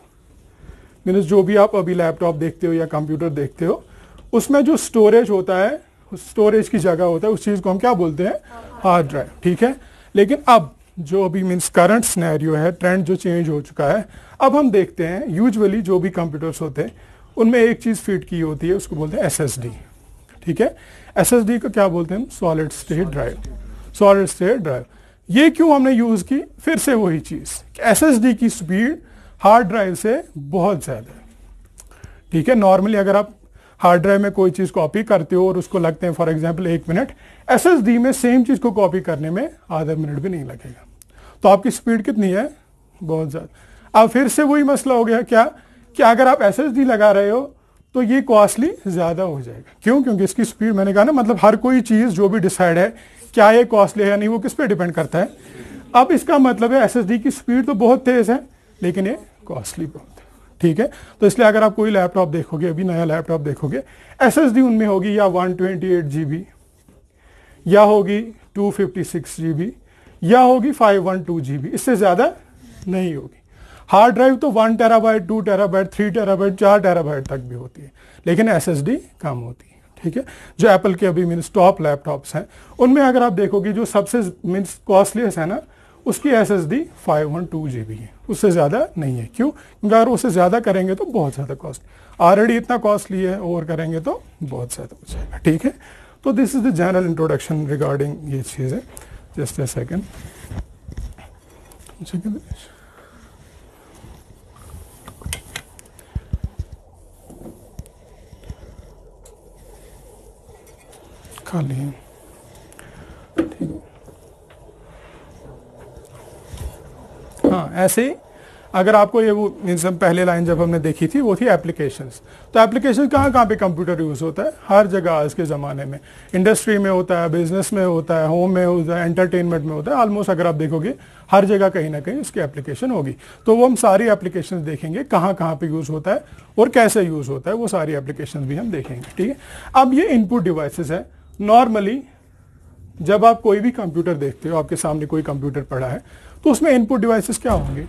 [SPEAKER 1] मीनस जो भी आप अभी लैपटॉप देखते हो या कंप्यूटर देखते हो उसमें जो स्टोरेज होता है स्टोरेज की जगह होता है उस चीज़ को हम क्या बोलते हैं हार्ड ड्राइव ठीक है लेकिन अब जो अभी मीन्स करंट स्नैरियो है ट्रेंड जो चेंज हो चुका है अब हम देखते हैं यूजुअली जो भी कंप्यूटर्स होते हैं उनमें एक चीज़ फीड की होती है उसको बोलते हैं एस ठीक है एस को क्या बोलते हैं हम solid state drive solid state drive ये क्यों हमने यूज़ की फिर से वही चीज़ एस की स्पीड हार्ड ड्राइव से बहुत ज़्यादा है ठीक है नॉर्मली अगर आप हार्ड ड्राइव में कोई चीज़ कॉपी करते हो और उसको लगते हैं फॉर एग्जाम्पल एक मिनट एस में सेम चीज़ को कॉपी करने में आधा मिनट भी नहीं लगेगा तो आपकी स्पीड कितनी है बहुत ज़्यादा अब फिर से वही मसला हो गया क्या कि अगर आप एस लगा रहे हो तो ये कॉस्टली ज़्यादा हो जाएगा क्यों क्योंकि इसकी स्पीड मैंने कहा ना मतलब हर कोई चीज़ जो भी डिसाइड है क्या ये कॉस्टली है नहीं वो किस पे डिपेंड करता है अब इसका मतलब है एस की स्पीड तो बहुत तेज़ है लेकिन ये कॉस्टली बहुत है ठीक है तो इसलिए अगर आप कोई लैपटॉप देखोगे अभी नया लैपटॉप देखोगे एस एस डी उनमें होगी या one twenty eight G B या होगी two fifty six G B या होगी five one two G B इससे ज़्यादा नहीं होगी हार्ड ड्राइव तो one terabyte two terabyte three terabyte चार टेराबाइट तक भी होती है लेकिन एस एस डी कम होती है ठीक है जो एप्पल के अभी मीन्स टॉप लैपटॉप्स हैं उनमें अगर आप देखोगे जो सबसे मीन्स कॉस्टलीस्ट है ना उसकी S S D five one two G B है उससे ज़्यादा नहीं है क्यों क्योंकि अगर उससे ज़्यादा करेंगे तो बहुत ज़्यादा कॉस्ट ऑलरेडी इतना कॉस्टली है और करेंगे तो बहुत ज़्यादा हो जाएगा ठीक है तो this is the general introduction regarding ये चीज़ें Just a second. One second. खाली है Ah, हाँ अगर आपको ये वो मीन्स पहले लाइन जब हमने देखी थी वो थी एप्लीकेशंस तो एप्लीकेशन कहाँ कहाँ पे कंप्यूटर यूज़ होता है हर जगह आज के ज़माने में इंडस्ट्री में होता है बिजनेस में होता है होम में होता है एंटरटेनमेंट में होता है ऑलमोस्ट अगर आप देखोगे हर जगह कहीं ना कहीं उसकी एप्लीकेशन होगी तो वो हम सारी एप्लीकेशन देखेंगे कहाँ कहाँ पे यूज़ होता है और कैसे यूज़ होता है वो सारी एप्लीकेशन भी हम देखेंगे ठीक है अब ये इनपुट डिवाइसेस है नॉर्मली जब आप कोई भी कंप्यूटर देखते हो आपके सामने कोई कंप्यूटर पड़ा है तो उसमें इनपुट डिवाइसेस क्या होंगे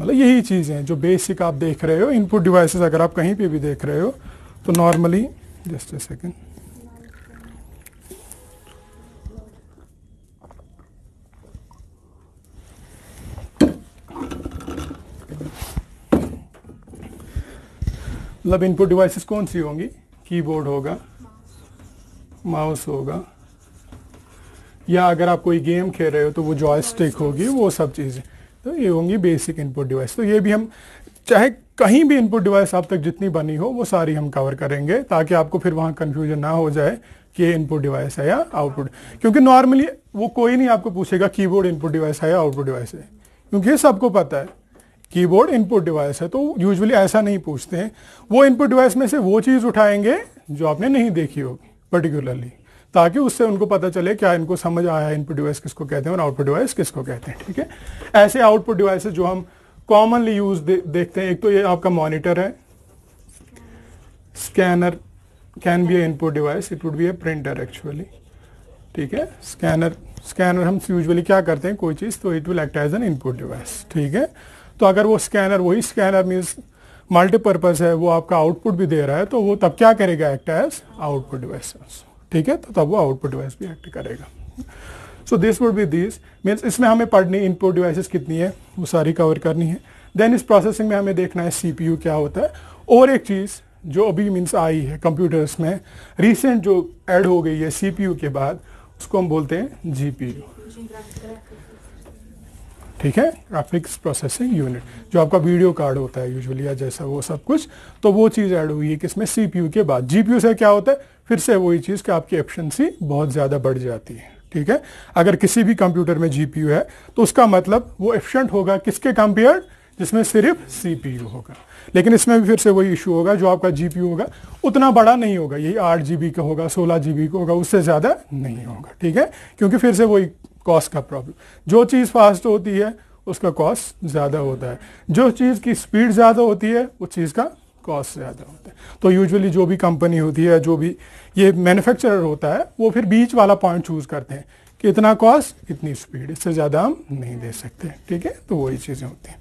[SPEAKER 1] मतलब यही चीज़ें हैं जो बेसिक आप देख रहे हो इनपुट डिवाइसेस अगर आप कहीं पे भी देख रहे हो तो नॉर्मली जस्ट ए सेकेंड मतलब इनपुट डिवाइसेस कौन सी होंगी कीबोर्ड होगा माउस होगा या अगर आप कोई गेम खेल रहे हो तो वो जॉयस्टिक होगी वो सब चीज़ें तो ये होंगी बेसिक इनपुट डिवाइस तो ये भी हम चाहे कहीं भी इनपुट डिवाइस आप तक जितनी बनी हो वो सारी हम कवर करेंगे ताकि आपको फिर वहाँ कन्फ्यूजन ना हो जाए कि ये इनपुट डिवाइस है या आउटपुट क्योंकि नॉर्मली वो कोई नहीं आपको पूछेगा कीबोर्ड इनपुट डिवाइस है या आउटपुट डिवाइस है क्योंकि ये सबको पता है कीबोर्ड इनपुट डिवाइस है तो यूजुअली ऐसा नहीं पूछते हैं वो इनपुट डिवाइस में से वो चीज़ उठाएंगे जो आपने नहीं देखी होगी पर्टिकुलरली ताकि उससे उनको पता चले क्या इनको समझ आया इनपुट डिवाइस किसको कहते हैं और आउटपुट डिवाइस किसको कहते हैं ठीक है ऐसे आउटपुट डिवाइसेस जो हम कॉमनली यूज दे, देखते हैं एक तो ये आपका मॉनिटर है scanner can be a input device it would be a printer actually ठीक है स्कैनर स्कैनर हम यूजली क्या करते हैं कोई चीज़ तो it will act as an input device ठीक है तो अगर वो स्कैनर वही स्कैनर मीन्स मल्टीपर्पज़ है वो आपका आउटपुट भी दे रहा है तो वो तब क्या करेगा एक्ट एज आउटपुट डिवाइस ठीक है तो तब वो आउटपुट डिवाइस भी एक्ट करेगा so this would be this means इसमें हमें पढ़नी इनपुट डिवाइसेस कितनी है वो सारी कवर करनी है देन इस प्रोसेसिंग में हमें देखना है सी क्या होता है और एक चीज़ जो अभी मीन्स आई है कंप्यूटर्स में रिसेंट जो एड हो गई है सी के बाद उसको हम बोलते हैं जी ठीक है ग्राफिक्स प्रोसेसिंग यूनिट जो आपका वीडियो कार्ड होता है यूजुअली या जैसा वो सब कुछ तो वो चीज़ ऐड हुई है किसमें सीपीयू के बाद जीपीयू से क्या होता है फिर से वही चीज़ कि आपकी एफिशिएंसी बहुत ज़्यादा बढ़ जाती है ठीक है अगर किसी भी कंप्यूटर में जीपीयू है तो उसका मतलब वो एफिशिएंट होगा किसके कंपेयर जिसमें सिर्फ सीपीयू होगा लेकिन इसमें भी फिर से वही इशू होगा जो आपका जीपीयू होगा उतना बड़ा नहीं होगा यही आठ जी का होगा सोलह जी का होगा उससे ज़्यादा नहीं होगा ठीक है क्योंकि फिर से वही कॉस्ट का प्रॉब्लम जो चीज़ फास्ट होती है उसका कॉस्ट ज़्यादा होता है जो चीज़ की स्पीड ज़्यादा होती है उस चीज़ का कॉस्ट ज़्यादा होता है तो यूजुअली जो भी कंपनी होती है जो भी ये मैन्युफैक्चरर होता है वो फिर बीच वाला पॉइंट चूज़ करते हैं कि इतना कॉस्ट इतनी स्पीड इससे ज़्यादा हम नहीं दे सकते ठीक है तो वही चीज़ें होती हैं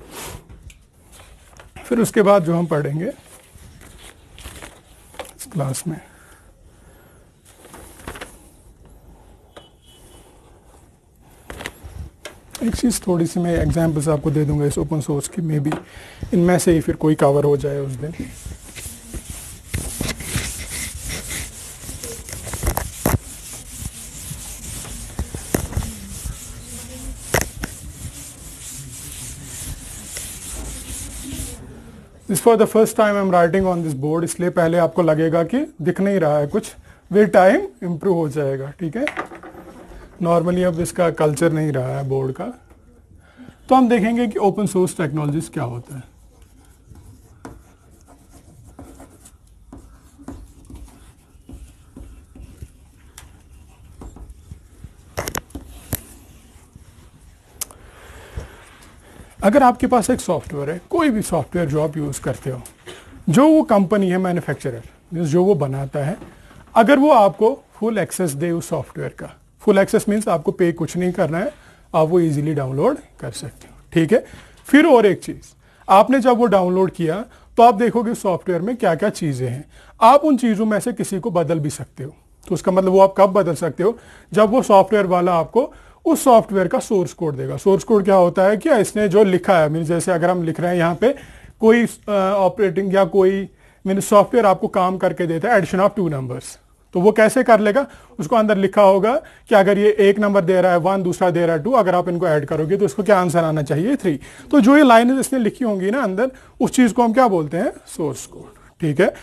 [SPEAKER 1] फिर उसके बाद जो हम पढ़ेंगे इस क्लास में एक चीज़ थोड़ी सी मैं एग्जांपल्स आपको दे दूंगा इस ओपन सोर्स की मे बी इनमें से ही फिर कोई कवर हो जाए उस दिन this for the first time I am writing on this board इसलिए पहले आपको लगेगा कि दिख नहीं रहा है कुछ विद टाइम इम्प्रूव हो जाएगा ठीक है नॉर्मली अब इसका कल्चर नहीं रहा है बोर्ड का तो हम देखेंगे कि ओपन सोर्स टेक्नोलॉजीज क्या होता है अगर आपके पास एक सॉफ्टवेयर है कोई भी सॉफ्टवेयर जो आप यूज़ करते हो जो वो कंपनी है मैन्युफैक्चरर जो वो बनाता है अगर वो आपको फुल एक्सेस दे उस सॉफ्टवेयर का फुल एक्सेस मीन्स आपको पे कुछ नहीं करना है आप वो इजीली डाउनलोड कर सकते हो ठीक है फिर और एक चीज़ आपने जब वो डाउनलोड किया तो आप देखोगे सॉफ्टवेयर में क्या क्या चीज़ें हैं आप उन चीज़ों में से किसी को बदल भी सकते हो तो उसका मतलब वो आप कब बदल सकते हो जब वो सॉफ्टवेयर वाला आपको उस सॉफ्टवेयर का सोर्स कोड देगा सोर्स कोड क्या होता है कि इसने जो लिखा है मीन जैसे अगर हम लिख रहे हैं यहाँ पे कोई ऑपरेटिंग या कोई मीन सॉफ्टवेयर आपको काम करके देता है एडिशन ऑफ टू नंबर्स तो वो कैसे कर लेगा उसको अंदर लिखा होगा कि अगर ये एक नंबर दे रहा है वन दूसरा दे रहा है टू अगर आप इनको ऐड करोगे तो इसको क्या आंसर आना चाहिए थ्री तो जो ये लाइन इसने लिखी होंगी ना अंदर उस चीज़ को हम क्या बोलते हैं सोर्स कोड ठीक है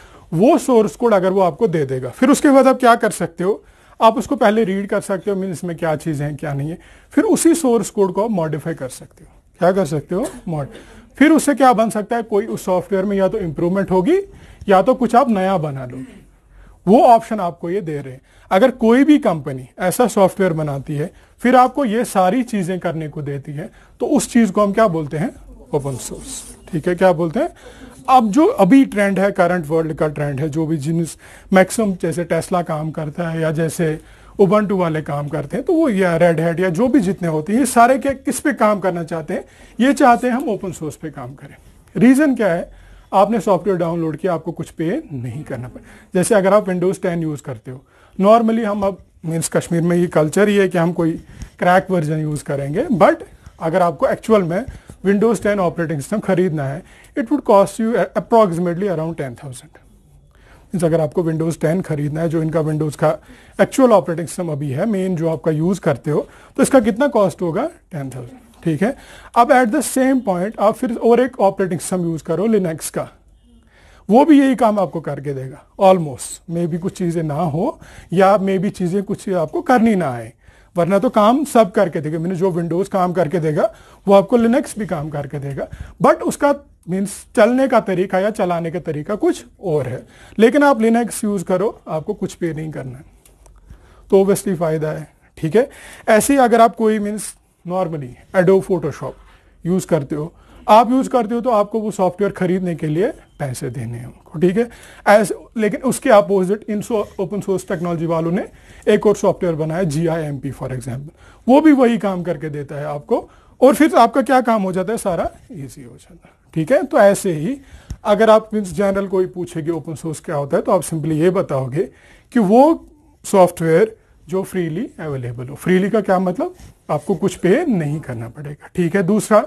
[SPEAKER 1] वो सोर्स कोड अगर वो आपको दे देगा फिर उसके बाद आप क्या कर सकते हो आप उसको पहले रीड कर सकते हो मीन इसमें क्या चीज़ें हैं क्या नहीं है फिर उसी सोर्स कोड को आप मॉडिफाई कर सकते हो क्या कर सकते हो मॉड फिर उससे क्या बन सकता है कोई उस सॉफ्टवेयर में या तो इंप्रूवमेंट होगी या तो कुछ आप नया बना लोगे वो ऑप्शन आपको ये दे रहे हैं अगर कोई भी कंपनी ऐसा सॉफ्टवेयर बनाती है फिर आपको ये सारी चीज़ें करने को देती है तो उस चीज़ को हम क्या बोलते हैं ओपन सोर्स ठीक है क्या बोलते हैं अब जो अभी ट्रेंड है करंट वर्ल्ड का ट्रेंड है जो भी जिनस मैक्सिमम जैसे टेस्ला काम करता है या जैसे उबंटू वाले काम करते हैं तो वो या रेड हेड या जो भी जितने होते हैं ये सारे क्या किस पे काम करना चाहते हैं ये चाहते हैं हम ओपन सोर्स पे काम करें रीज़न क्या है आपने सॉफ्टवेयर डाउनलोड किया आपको कुछ पे नहीं करना पड़े जैसे अगर आप विंडोज़ टेन यूज़ करते हो नॉर्मली हम अब मीन्स कश्मीर में ये कल्चर ही है कि हम कोई क्रैक वर्जन यूज़ करेंगे बट अगर आपको एक्चुअल में विंडोज़ टेन ऑपरेटिंग सिस्टम खरीदना है it would cost you approximately around ten thousand means अगर आपको विंडोज़ टेन खरीदना है जो इनका विंडोज़ का एक्चुअल ऑपरेटिंग सिस्टम अभी है मेन जो आपका यूज़ करते हो तो इसका कितना कॉस्ट होगा टेन थाउजेंड ठीक है अब एट द सेम पॉइंट आप फिर और एक ऑपरेटिंग सिस्टम यूज़ करो लिनक्स का वो भी यही काम आपको करके देगा ऑलमोस्ट मे भी कुछ चीज़ें ना हो या मे भी चीज़ें कुछ आपको करनी ना आए वरना तो काम सब करके देगा मैंने जो विंडोज़ काम करके देगा वो आपको लिनक्स भी काम करके देगा बट उसका मीन्स चलने का तरीका या चलाने का तरीका कुछ और है लेकिन आप लिनक्स यूज़ करो आपको कुछ पे नहीं करना तो ओबियसली फ़ायदा है ठीक है ऐसे ही अगर आप कोई means normally Adobe Photoshop use करते हो आप यूज़ करते हो तो आपको वो सॉफ्टवेयर खरीदने के लिए पैसे देने हैं उनको ठीक है एज लेकिन उसके opposite in open source technology वालों ने एक और सॉफ्टवेयर बनाया G I M P for example वो भी वही काम करके देता है आपको और फिर आपका क्या काम हो जाता है सारा ईजी हो जाता है ठीक है तो ऐसे ही अगर आप मीन्स जनरल कोई पूछेगी ओपन सोर्स क्या होता है तो आप सिंपली ये बताओगे कि वो सॉफ्टवेयर जो फ्रीली अवेलेबल हो फ्रीली का क्या मतलब आपको कुछ पे नहीं करना पड़ेगा ठीक है दूसरा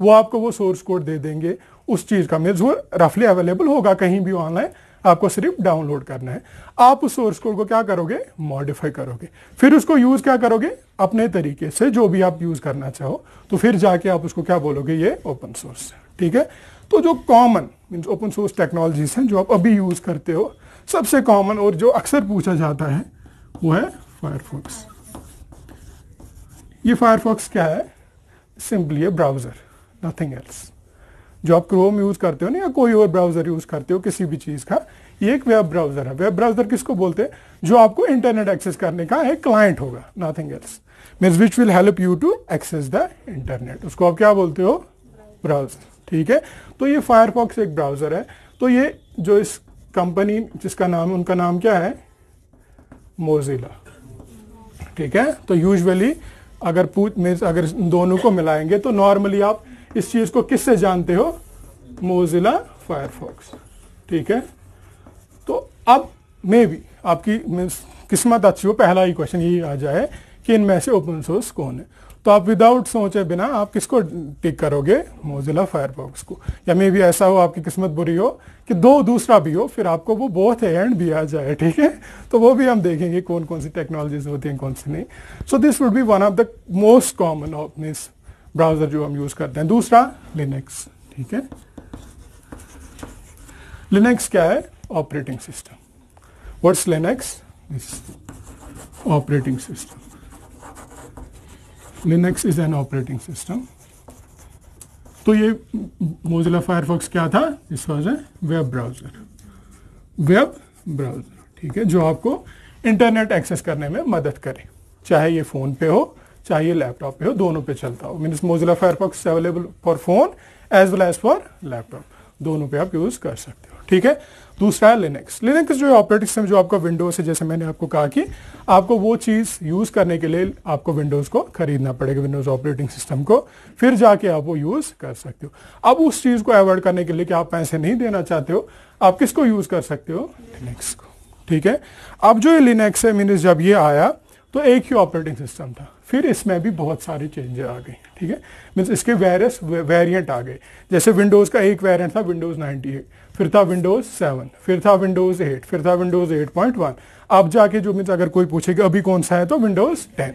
[SPEAKER 1] वो आपको वो सोर्स कोड दे देंगे उस चीज़ का मीन्स वो रफली अवेलेबल होगा कहीं भी ऑनलाइन आपको सिर्फ डाउनलोड करना है आप उस सोर्स कोड को क्या करोगे मॉडिफाई करोगे फिर उसको यूज़ क्या करोगे अपने तरीके से जो भी आप यूज़ करना चाहो तो फिर जाके आप उसको क्या बोलोगे ये ओपन सोर्स ठीक है तो जो common means open source technologies हैं जो आप अभी यूज़ करते हो सबसे कॉमन और जो अक्सर पूछा जाता है वो है फायरफॉक्स ये फायरफॉक्स क्या है सिंपली ये ब्राउज़र नथिंग एल्स जो आप क्रोम यूज़ करते हो ना या कोई और ब्राउज़र यूज़ करते हो किसी भी चीज़ का ये एक वेब ब्राउज़र है वेब ब्राउज़र किसको बोलते हैं जो आपको इंटरनेट एक्सेस करने का एक क्लाइंट होगा nothing else means which will help you to access the internet उसको आप क्या बोलते हो ब्राउज़र ठीक है तो ये फायरफॉक्स एक ब्राउज़र है तो ये जो इस कंपनी जिसका नाम उनका नाम क्या है मोजिला ठीक है तो यूजली अगर पूछ अगर दोनों को मिलाएंगे तो नॉर्मली आप इस चीज को किससे जानते हो मोजिला फायरफॉक्स ठीक है तो अब मे बी आपकी मीन्स किस्मत अच्छी हो पहला ही क्वेश्चन यही आ जाए कि इनमें से ओपन सोर्स कौन है तो आप विदाउट सोचे बिना आप किसको टिक करोगे मोजिला फायरबॉक्स को या मे भी ऐसा हो आपकी किस्मत बुरी हो कि दो दूसरा भी हो फिर आपको वो है एंड भी आ जाए ठीक है तो वो भी हम देखेंगे कौन कौन सी टेक्नोलॉजीज होती हैं कौन सी नहीं so this would be one of the most common ऑपनिस ब्राउजर जो हम यूज करते हैं दूसरा लिनक्स ठीक है लिनक्स क्या है operating system what's Linux operating system Linux is an operating system तो ये मोजिला फायरफॉक्स क्या था this was a web browser web browser ठीक है जो आपको इंटरनेट एक्सेस करने में मदद करे चाहे ये फ़ोन पे हो चाहे ये लैपटॉप पे हो दोनों पे चलता हो mean Mozilla Firefox available for phone as well as for laptop दोनों पे आप यूज़ कर सकते हो ठीक है दूसरा है लिनक्स लिनक्स जो है ऑपरेटिंग सिस्टम जो आपका विंडोज है जैसे मैंने आपको कहा कि आपको वो चीज़ यूज़ करने के लिए आपको विंडोज़ को खरीदना पड़ेगा विंडोज़ ऑपरेटिंग सिस्टम को फिर जाके आप वो यूज़ कर सकते हो अब उस चीज़ को अवॉइड करने के लिए कि आप पैसे नहीं देना चाहते हो आप किसको यूज़ कर सकते हो लिनक्स को ठीक है अब जो ये लिनक्स है मीनस जब ये आया तो एक ही ऑपरेटिंग सिस्टम था फिर इसमें भी बहुत सारी चेंजेस आ गई ठीक है मीन्स इसके वेरियस वेरियंट आ गए जैसे विंडोज़ का एक वेरियंट था विंडोज़ 98 फिर था विंडोज़ सेवन फिर था विंडोज़ एट फिर था विंडोज़ वन अब जाके जो मीन्स अगर कोई पूछे कि अभी कौन सा है तो विंडोज़ टेन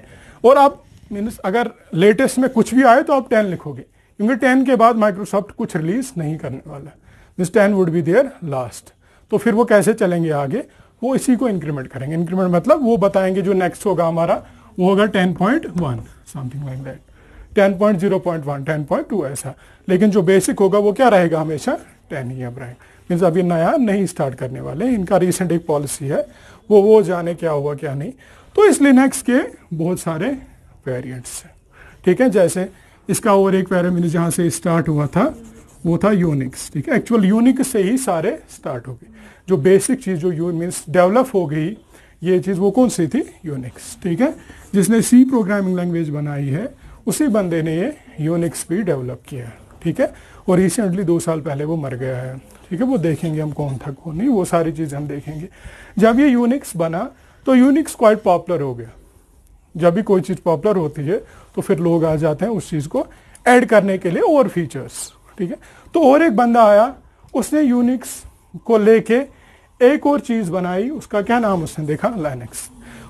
[SPEAKER 1] और आप मीन्स अगर लेटेस्ट में कुछ भी आए तो आप टेन लिखोगे क्योंकि टेन के बाद माइक्रोसॉफ्ट कुछ रिलीज नहीं करने वाला means ten would be their last तो फिर वो कैसे चलेंगे आगे वो इसी को इंक्रीमेंट करेंगे इंक्रीमेंट मतलब वो बताएंगे जो नेक्स्ट होगा हमारा वो होगा ten point one something like that ten point zero point one ten point two ऐसा लेकिन जो बेसिक होगा वो क्या रहेगा हमेशा टेन ही अब रहेगा मीन्स अभी नया नहीं स्टार्ट करने वाले इनका रिसेंट एक पॉलिसी है वो वो जाने क्या हुआ क्या नहीं तो इस लिनक्स के बहुत सारे वेरियंट्स हैं ठीक है जैसे इसका और एक पैरा जहाँ से स्टार्ट हुआ था वो था यूनिक्स ठीक है एक्चुअल यूनिक से ही सारे स्टार्ट हो गए जो बेसिक चीज़ जो मीन्स डेवलप हो गई ये चीज़ वो कौन सी थी यूनिक्स ठीक है जिसने सी प्रोग्रामिंग लैंग्वेज बनाई है उसी बंदे ने ये यूनिक्स भी डेवलप किया है ठीक है और रिसेंटली दो साल पहले वो मर गया है ठीक है वो देखेंगे हम कौन था कौन नहीं वो सारी चीज़ हम देखेंगे जब ये यूनिक्स बना तो यूनिक्स क्वाइट पॉपुलर हो गया जब भी कोई चीज़ पॉपुलर होती है तो फिर लोग आ जाते हैं उस चीज़ को ऐड करने के लिए और फीचर्स ठीक है तो और एक बंदा आया उसने यूनिक्स को लेके एक और चीज़ बनाई उसका क्या नाम उसने देखा लाइनक्स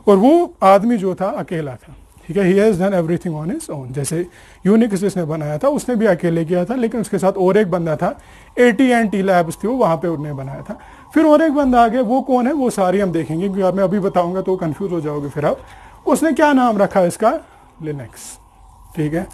[SPEAKER 1] और वो आदमी जो था अकेला था ठीक है he has done everything on his own जैसे यूनिक्स जिसने बनाया था उसने भी अकेले किया था लेकिन उसके साथ और एक बंदा था A T and T labs थी वो वहां पे उन्होंने बनाया था फिर और एक बंदा आ गया वो कौन है वो सारी हम देखेंगे क्योंकि मैं अभी बताऊंगा तो कंफ्यूज हो जाओगे फिर आप उसने क्या नाम रखा इसका लिनक्स ठीक है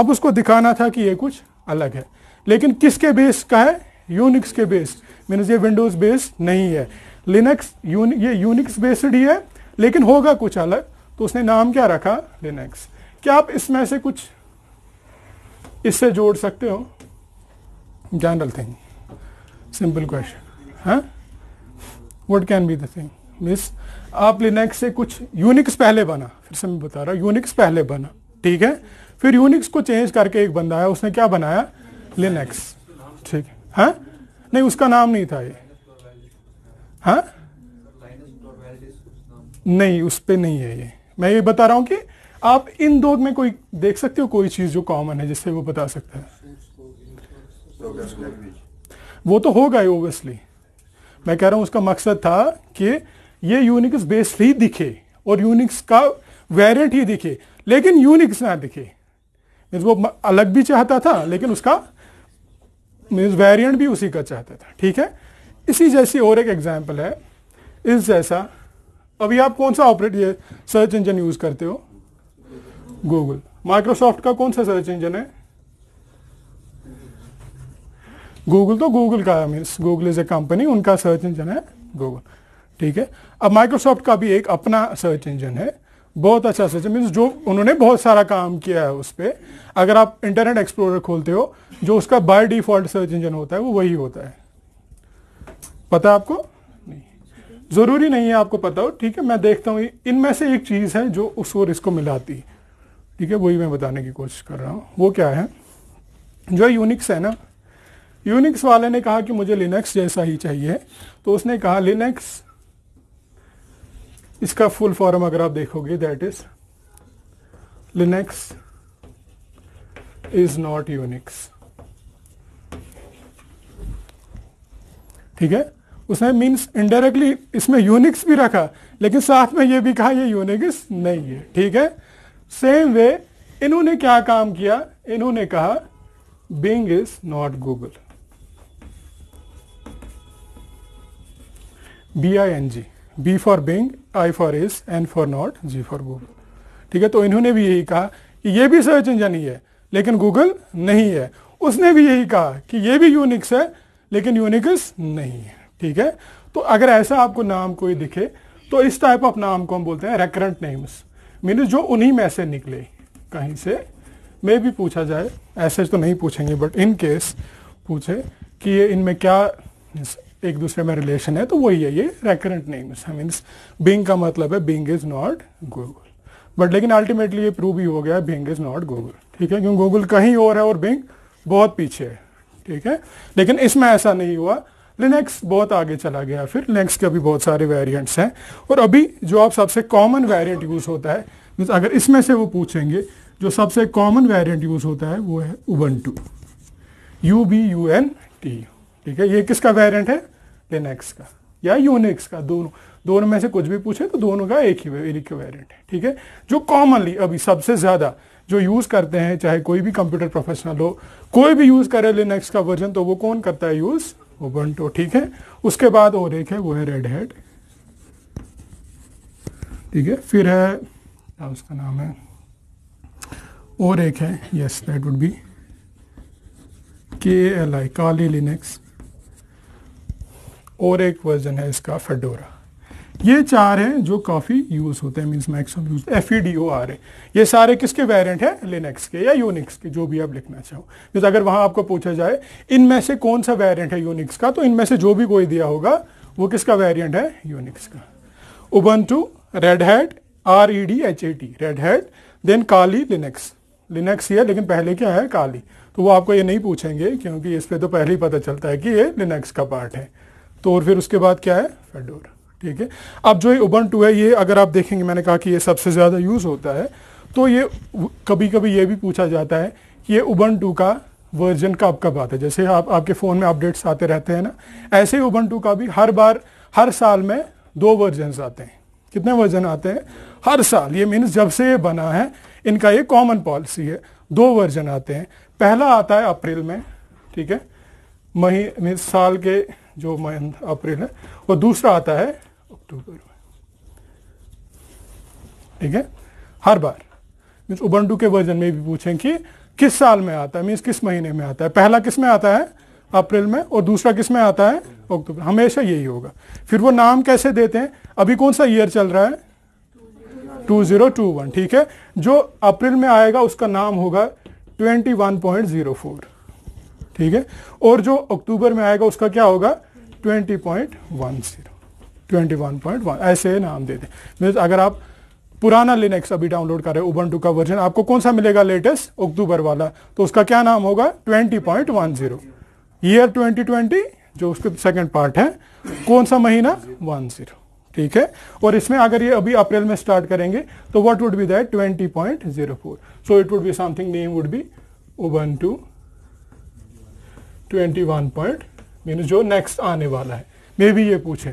[SPEAKER 1] अब उसको दिखाना था कि ये कुछ अलग है लेकिन किसके बेस का है यूनिक्स के बेस मीनस ये विंडोज बेस नहीं है लिनक्स ये यूनिक्स बेस्ड ही है लेकिन होगा कुछ अलग तो उसने नाम क्या रखा लिनक्स क्या आप इसमें से कुछ इससे जोड़ सकते हो जनरल थिंग सिंपल क्वेश्चन हाँ what can be the thing miss आप लिनक्स से कुछ यूनिक्स पहले बना फिर से मैं बता रहा हूँ यूनिक्स पहले बना ठीक है फिर यूनिक्स को चेंज करके एक बंदा है उसने क्या बनाया लिनक्स ठीक है हाँ? नहीं उसका नाम नहीं था ये हाँ नहीं उस पर नहीं है ये मैं ये बता रहा हूं कि आप इन दो में कोई देख सकते हो कोई चीज जो कॉमन है जिससे वो बता सकता है वो तो होगा ही ओबियसली मैं कह रहा हूँ उसका मकसद था कि ये यूनिक्स बेस ही दिखे और यूनिक्स का वेरिएंट ही दिखे लेकिन यूनिक्स ना दिखे मीन्स वो अलग भी चाहता था लेकिन उसका मीन्स वेरियंट भी उसी का चाहता था ठीक है इसी जैसी और एक एग्जाम्पल है इस जैसा अभी आप कौन सा ऑपरेट सर्च इंजन यूज करते हो गूगल माइक्रोसॉफ्ट का कौन सा सर्च इंजन है गूगल तो गूगल का है means Google is a company उनका सर्च इंजन है गूगल ठीक है अब माइक्रोसॉफ्ट का भी एक अपना सर्च इंजन है बहुत अच्छा सोचा मीन्स जो उन्होंने बहुत सारा काम किया है उस पर अगर आप इंटरनेट एक्सप्लोरर खोलते हो जो उसका बाय डिफॉल्ट सर्च इंजन होता है वो वही होता है पता है आपको नहीं ज़रूरी नहीं है आपको पता हो ठीक है मैं देखता हूँ इनमें से एक चीज़ है जो उस और इसको मिलाती ठीक है वही मैं बताने की कोशिश कर रहा हूँ वो क्या है जो यूनिक्स है ना यूनिक्स वाले ने कहा कि मुझे लिनक्स जैसा ही चाहिए तो उसने कहा लिनक्स इसका फुल फॉर्म अगर आप देखोगे that is Linux is not Unix ठीक है उसने मीन्स इनडायरेक्टली इसमें यूनिक्स भी रखा लेकिन साथ में ये भी कहा ये यूनिक्स नहीं है ठीक है सेम वे इन्होंने क्या काम किया इन्होंने कहा Bing is not Google B I N G B for Bing I for is N for not G for Google ठीक है तो इन्होंने भी यही कहा कि ये भी सर्च इंजन ही है लेकिन गूगल नहीं है उसने भी यही कहा कि ये भी यूनिक्स है लेकिन यूनिक्स नहीं है ठीक है तो अगर ऐसा आपको नाम कोई दिखे तो इस टाइप ऑफ नाम को हम बोलते हैं रेकरेंट नेम्स मीनस जो उन्हीं में से निकले कहीं से मे भी पूछा जाए ऐसे तो नहीं पूछेंगे बट इन केस पूछे कि ये इनमें क्या एक दूसरे में रिलेशन है तो वही है ये रेकरेंट नेम्स मीन्स बिंग का मतलब है Bing is not Google but लेकिन अल्टीमेटली ये प्रूव ही हो गया है बिंग इज नॉट गूगल ठीक है क्योंकि गूगल कहीं और है और बिंग बहुत पीछे है ठीक है लेकिन इसमें ऐसा नहीं हुआ लिनक्स बहुत आगे चला गया फिर लिनक्स के अभी बहुत सारे वेरियंट्स हैं और अभी जो आप सबसे कॉमन वेरियंट यूज़ होता है मीन्स अगर इसमें से वो पूछेंगे जो सबसे कॉमन वेरियंट यूज़ होता है वो है Ubuntu U B U N T ठीक है ये किसका वेरियंट है लिनक्स का या यूनिक्स का दोनों दोनों में से कुछ भी पूछे तो दोनों का एक ही एक ही वेरिएंट है ठीक है जो कॉमनली अभी सबसे ज़्यादा जो यूज़ करते हैं चाहे कोई भी कंप्यूटर प्रोफेशनल हो कोई भी यूज़ करे लिनक्स का वर्जन तो वो कौन करता है यूज़ ओबंटो ठीक है उसके बाद और एक है वो है रेड हेड ठीक है फिर है क्या उसका नाम है और एक है yes that would be K L I Kali Linux और एक वर्जन है इसका फेडोरा ये चार हैं जो काफ़ी यूज़ होते हैं means maximum use F E D O R A ये सारे किसके वेरिएंट है लिनक्स के या यूनिक्स के जो भी आप लिखना चाहो जैसे अगर वहां आपको पूछा जाए इनमें से कौन सा वेरिएंट है यूनिक्स का तो इनमें से जो भी कोई दिया होगा वो किसका वेरिएंट है यूनिक्स का Ubuntu Red Hat R E D H A T Red Hat then Kali Linux Linux ही है लेकिन पहले क्या है काली तो वो आपको ये नहीं पूछेंगे क्योंकि इस पर तो पहले ही पता चलता है कि ये लिनक्स का पार्ट है तो और फिर उसके बाद क्या है फेडोरा ठीक है अब जो ये ओबन टू है ये अगर आप देखेंगे मैंने कहा कि ये सबसे ज़्यादा यूज़ होता है तो ये कभी कभी ये भी पूछा जाता है कि ये ओबन टू का वर्जन कब कब आता है जैसे आप आपके फ़ोन में अपडेट्स आते रहते हैं ना ऐसे ही ओबन टू का भी हर बार हर साल में दो वर्जन आते हैं कितने वर्जन आते हैं हर साल ये मीन्स जब से ये बना है इनका ये कॉमन पॉलिसी है दो वर्जन आते हैं पहला आता है अप्रैल में ठीक है मही मीन्स साल के जो मंथ अप्रैल है और दूसरा आता है अक्टूबर में ठीक है हर बार मीन्स उबंडू के वर्जन में भी पूछें कि किस साल में आता है मीन्स किस महीने में आता है पहला किस में आता है अप्रैल में और दूसरा किस में आता है अक्टूबर हमेशा यही होगा फिर वो नाम कैसे देते हैं अभी कौन सा ईयर चल रहा है टू टू जीरो वन ठीक है जो अप्रैल में आएगा उसका नाम होगा twenty one point zero four ठीक है और जो अक्टूबर में आएगा उसका क्या होगा twenty point one zero twenty one point one ऐसे नाम दे दें मीन्स अगर आप पुराना लिनक्स अभी डाउनलोड कर रहे हैं ओबन का वर्जन आपको कौन सा मिलेगा लेटेस्ट अक्टूबर वाला तो उसका क्या नाम होगा twenty point one zero year twenty twenty जो उसके सेकंड पार्ट है कौन सा महीना वन जीरो ठीक है और इसमें अगर ये अभी अप्रैल में स्टार्ट करेंगे तो what would be that twenty point zero four so it would be something name would be Ubuntu twenty one point mean जो नेक्स्ट आने वाला है मे भी ये पूछे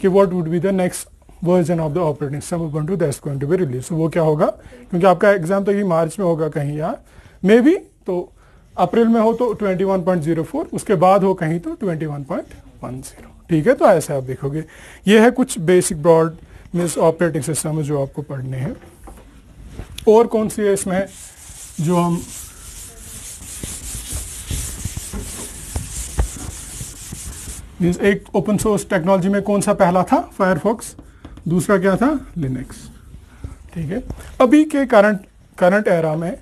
[SPEAKER 1] कि what would be the next version of the operating system to that's going to be release वो क्या होगा क्योंकि आपका एग्जाम तो यही मार्च में होगा कहीं यहाँ मे भी तो अप्रैल में हो तो 21.04 उसके बाद हो कहीं तो 21.10 ठीक है तो ऐसे आप देखोगे ये है कुछ basic broad mean operating system जो आपको पढ़ने हैं और कौन सी है इसमें जो हम मीन्स एक ओपन सोर्स टेक्नोलॉजी में कौन सा पहला था फायरफॉक्स दूसरा क्या था लिनक्स ठीक है अभी के करंट करंट एरा में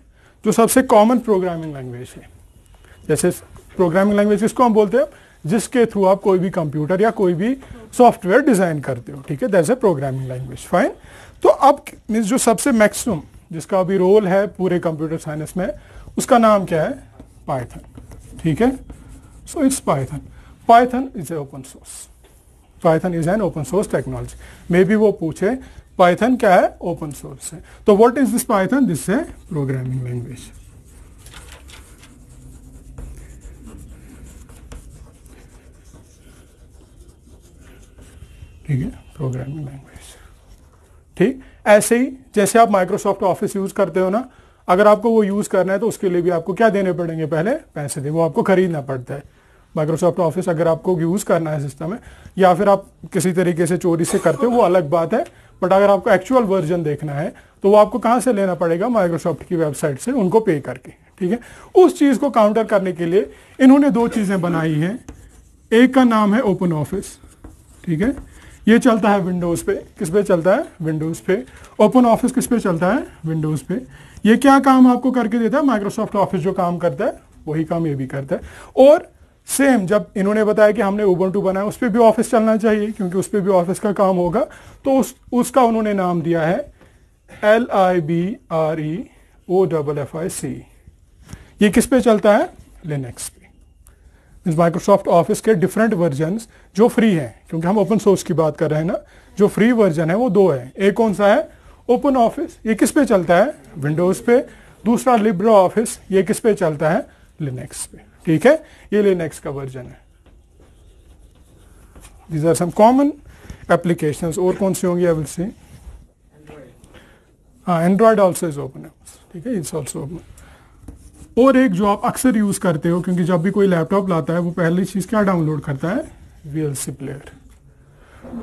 [SPEAKER 1] जो सबसे कॉमन प्रोग्रामिंग लैंग्वेज है जैसे प्रोग्रामिंग लैंग्वेज किसको हम बोलते हैं जिसके थ्रू आप कोई भी कंप्यूटर या कोई भी सॉफ्टवेयर डिज़ाइन करते हो ठीक है that's a programming language fine तो अब मीन्स जो सबसे मैक्सिमम जिसका अभी रोल है पूरे कंप्यूटर साइंस में उसका नाम क्या है पाइथन ठीक है so it's Python Python is a open source Python is an open source technology maybe वो पूछे पाइथन क्या है ओपन सोर्स है तो what is this Python this a programming language ठीक है प्रोग्रामिंग लैंग्वेज ठीक ऐसे ही जैसे आप माइक्रोसॉफ्ट ऑफिस यूज करते हो ना अगर आपको वो यूज करना है तो उसके लिए भी आपको क्या देने पड़ेंगे पहले पैसे दे वो आपको खरीदना पड़ता है माइक्रोसॉफ्ट ऑफिस अगर आपको यूज़ करना है सिस्टम में या फिर आप किसी तरीके से चोरी से करते हो वो अलग बात है बट अगर आपको एक्चुअल वर्जन देखना है तो वो आपको कहाँ से लेना पड़ेगा माइक्रोसॉफ्ट की वेबसाइट से उनको पे करके ठीक है उस चीज़ को काउंटर करने के लिए इन्होंने दो चीज़ें बनाई हैं एक का नाम है ओपन ऑफिस ठीक है ये चलता है विंडोज़ पे किस पे चलता है विंडोज़ पे ओपन ऑफिस किस पे चलता है विंडोज़ पे ये क्या काम आपको करके देता है माइक्रोसॉफ्ट ऑफिस जो काम करता है वही काम ये भी करता है और सेम जब इन्होंने बताया कि हमने ओबन टू बनाया उस पर भी ऑफिस चलना चाहिए क्योंकि उस पर भी ऑफिस का काम होगा तो उस उसका उन्होंने नाम दिया है L I B R E O double F I C ये किस पे चलता है लिनक्स पे मीन माइक्रोसॉफ्ट ऑफिस के डिफरेंट वर्जन जो फ्री हैं क्योंकि हम ओपन सोर्स की बात कर रहे हैं ना जो फ्री वर्जन है वो दो है एक कौन सा है ओपन ऑफिस ये किस पे चलता है विंडोज़ पे दूसरा लिब्रो ऑफिस ये किस पे चलता है लिनक्स पे ठीक है ये लिनक्स का वर्जन है these are some common application और कौन सी होंगी आई विल हाँ एंड्रॉयड ऑल्सो इज ओपन ठीक है इट्स ऑल्सो ओपन और एक जो आप अक्सर यूज़ करते हो क्योंकि जब भी कोई लैपटॉप लाता है वो पहली चीज़ क्या डाउनलोड करता है वी प्लेयर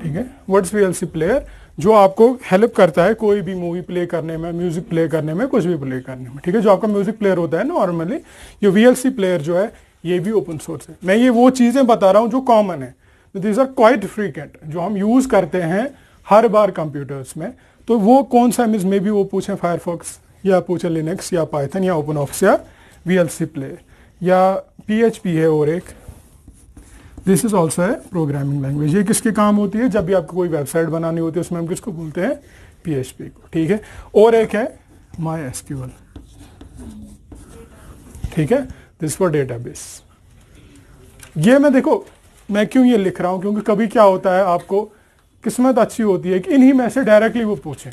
[SPEAKER 1] ठीक है व्हाट्स वी प्लेयर जो आपको हेल्प करता है कोई भी मूवी प्ले करने में म्यूजिक प्ले करने में कुछ भी प्ले करने में ठीक है जो आपका म्यूजिक प्लेयर होता है नॉर्मली ये वी प्लेयर जो है ये भी ओपन सोर्स है मैं ये वो चीज़ें बता रहा हूँ जो कॉमन है दिस आर क्वाइट फ्रीकेंट जो हम यूज़ करते हैं हर बार कंप्यूटर्स में तो वो कौन सा मीज मे बी वो पूछें फायरफॉक्स या पूछें लिनक्स या पाइथन या ओपन ऑफिस या वी प्लेयर या पी है और एक this is also a programming language ये किसके काम होती है जब भी आपको कोई वेबसाइट बनानी होती है उसमें हम किसको बोलते हैं पी को ठीक है और एक है माई एसक्यूएल ठीक है दिस फॉर बेस ये मैं देखो मैं क्यों ये लिख रहा हूं क्योंकि कभी क्या होता है आपको किस्मत अच्छी होती है कि इन्हीं में से डायरेक्टली वो पूछें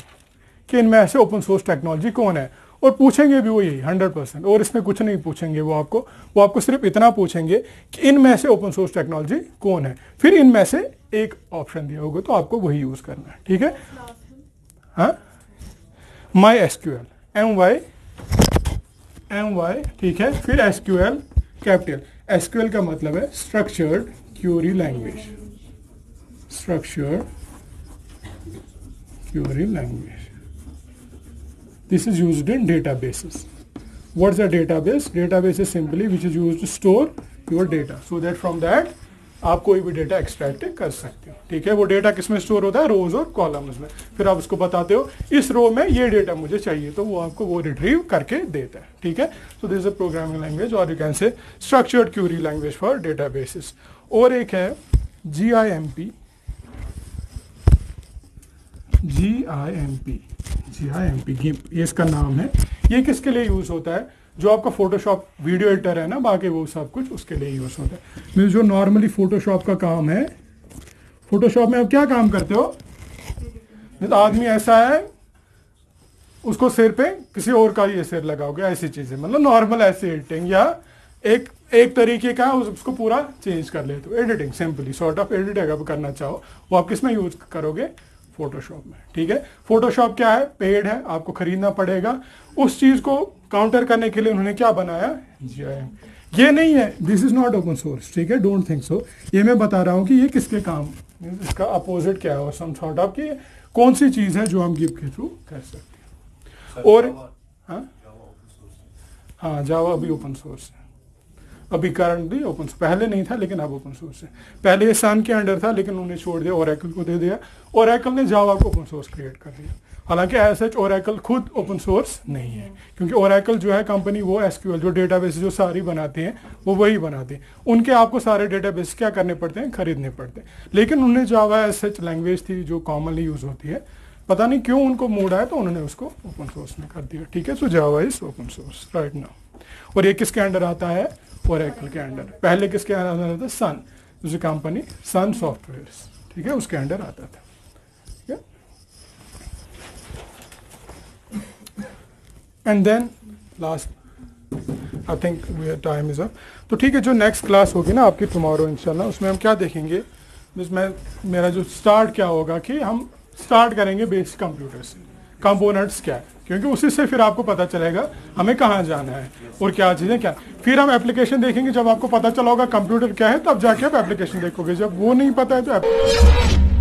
[SPEAKER 1] कि इनमें से ओपन सोर्स टेक्नोलॉजी कौन है और पूछेंगे भी वो यही हंड्रेड परसेंट और इसमें कुछ नहीं पूछेंगे वो आपको वो आपको सिर्फ इतना पूछेंगे कि इनमें से ओपन सोर्स टेक्नोलॉजी कौन है फिर इनमें से एक ऑप्शन दिया होगा तो आपको वही यूज करना है ठीक है my S Q L M Y M Y ठीक है फिर S Q L capital S Q L का मतलब है structured query language structured query language This is used in databases. What's a database? Database is simply which is used to store your data. So that from that आप कोई भी data extract कर सकते हो ठीक है वो डेटा किसमें स्टोर होता है रोज और कॉलम्स में फिर आप उसको बताते हो इस रो में ये डेटा मुझे चाहिए तो वो आपको वो रिट्रीव करके देता है ठीक है so this a programming language और you can say structured query language for data और एक है G I M P G I M P G I M P GIMP ये इसका नाम है ये किसके लिए यूज़ होता है जो आपका फोटोशॉप वीडियो एडिटर है ना बाकी वो सब कुछ उसके लिए यूज़ होता है मीन जो नॉर्मली फोटोशॉप का काम है फोटोशॉप में आप क्या काम करते हो तो आदमी ऐसा है उसको सिर पे किसी और का ये सिर लगाओगे ऐसी चीज़ें मतलब नॉर्मल ऐसी एडिटिंग या एक एक तरीके का उसको पूरा चेंज कर लेते हो editing simply sort of edit अगर करना चाहो वो आप किस में यूज करोगे फोटोशॉप में ठीक है फोटोशॉप क्या है पेड है आपको खरीदना पड़ेगा उस चीज को काउंटर करने के लिए उन्होंने क्या बनाया जेएम ये नहीं है this is not open source ठीक है डोंट थिंक सो ये मैं बता रहा हूँ कि ये किसके काम इसका अपोजिट क्या है और सम थॉट ऑफ कि कौन सी चीज है जो हम गिप के थ्रू कर सकते हैं और हाँ जावा अभी ओपन सोर्स है हाँ, अभी करंटली ओपन सोर्स पहले नहीं था लेकिन अब ओपन सोर्स है पहले ये सन के अंडर था लेकिन उन्होंने छोड़ दिया और को दे दिया और ने जावा को ओपन सोर्स क्रिएट कर दिया हालांकि एज सच और खुद ओपन सोर्स नहीं है क्योंकि और जो है कंपनी वो एसक्यूएल जो डेटाबेस जो सारी बनाते हैं वो वही बनाते हैं उनके आपको सारे डेटाबेस क्या करने पड़ते हैं खरीदने पड़ते हैं लेकिन उन्हें जावा एज सच लैंग्वेज थी जो कॉमनली यूज होती है पता नहीं क्यों उनको मूड आया तो उन्होंने उसको ओपन सोर्स में कर दिया ठीक है so Java is open source right now और ये किसके अंडर आता है फोर एक्ल के अंडर पहले किसके अंदर था सन जो कंपनी सन सॉफ्टवेयर ठीक है उसके अंडर आता था and then last I think time is up तो ठीक है जो नेक्स्ट क्लास होगी ना आपकी टुमारो इंशाल्लाह उसमें हम क्या देखेंगे जिसमें मेरा जो स्टार्ट क्या होगा कि हम स्टार्ट करेंगे बेसिक कंप्यूटर से कंपोनेंट्स क्या है क्योंकि उसी से फिर आपको पता चलेगा हमें कहाँ जाना है और क्या चीज़ें क्या फिर हम एप्लीकेशन देखेंगे जब आपको पता चला होगा कंप्यूटर क्या है तब जाके आप एप्लीकेशन देखोगे जब वो नहीं पता है तो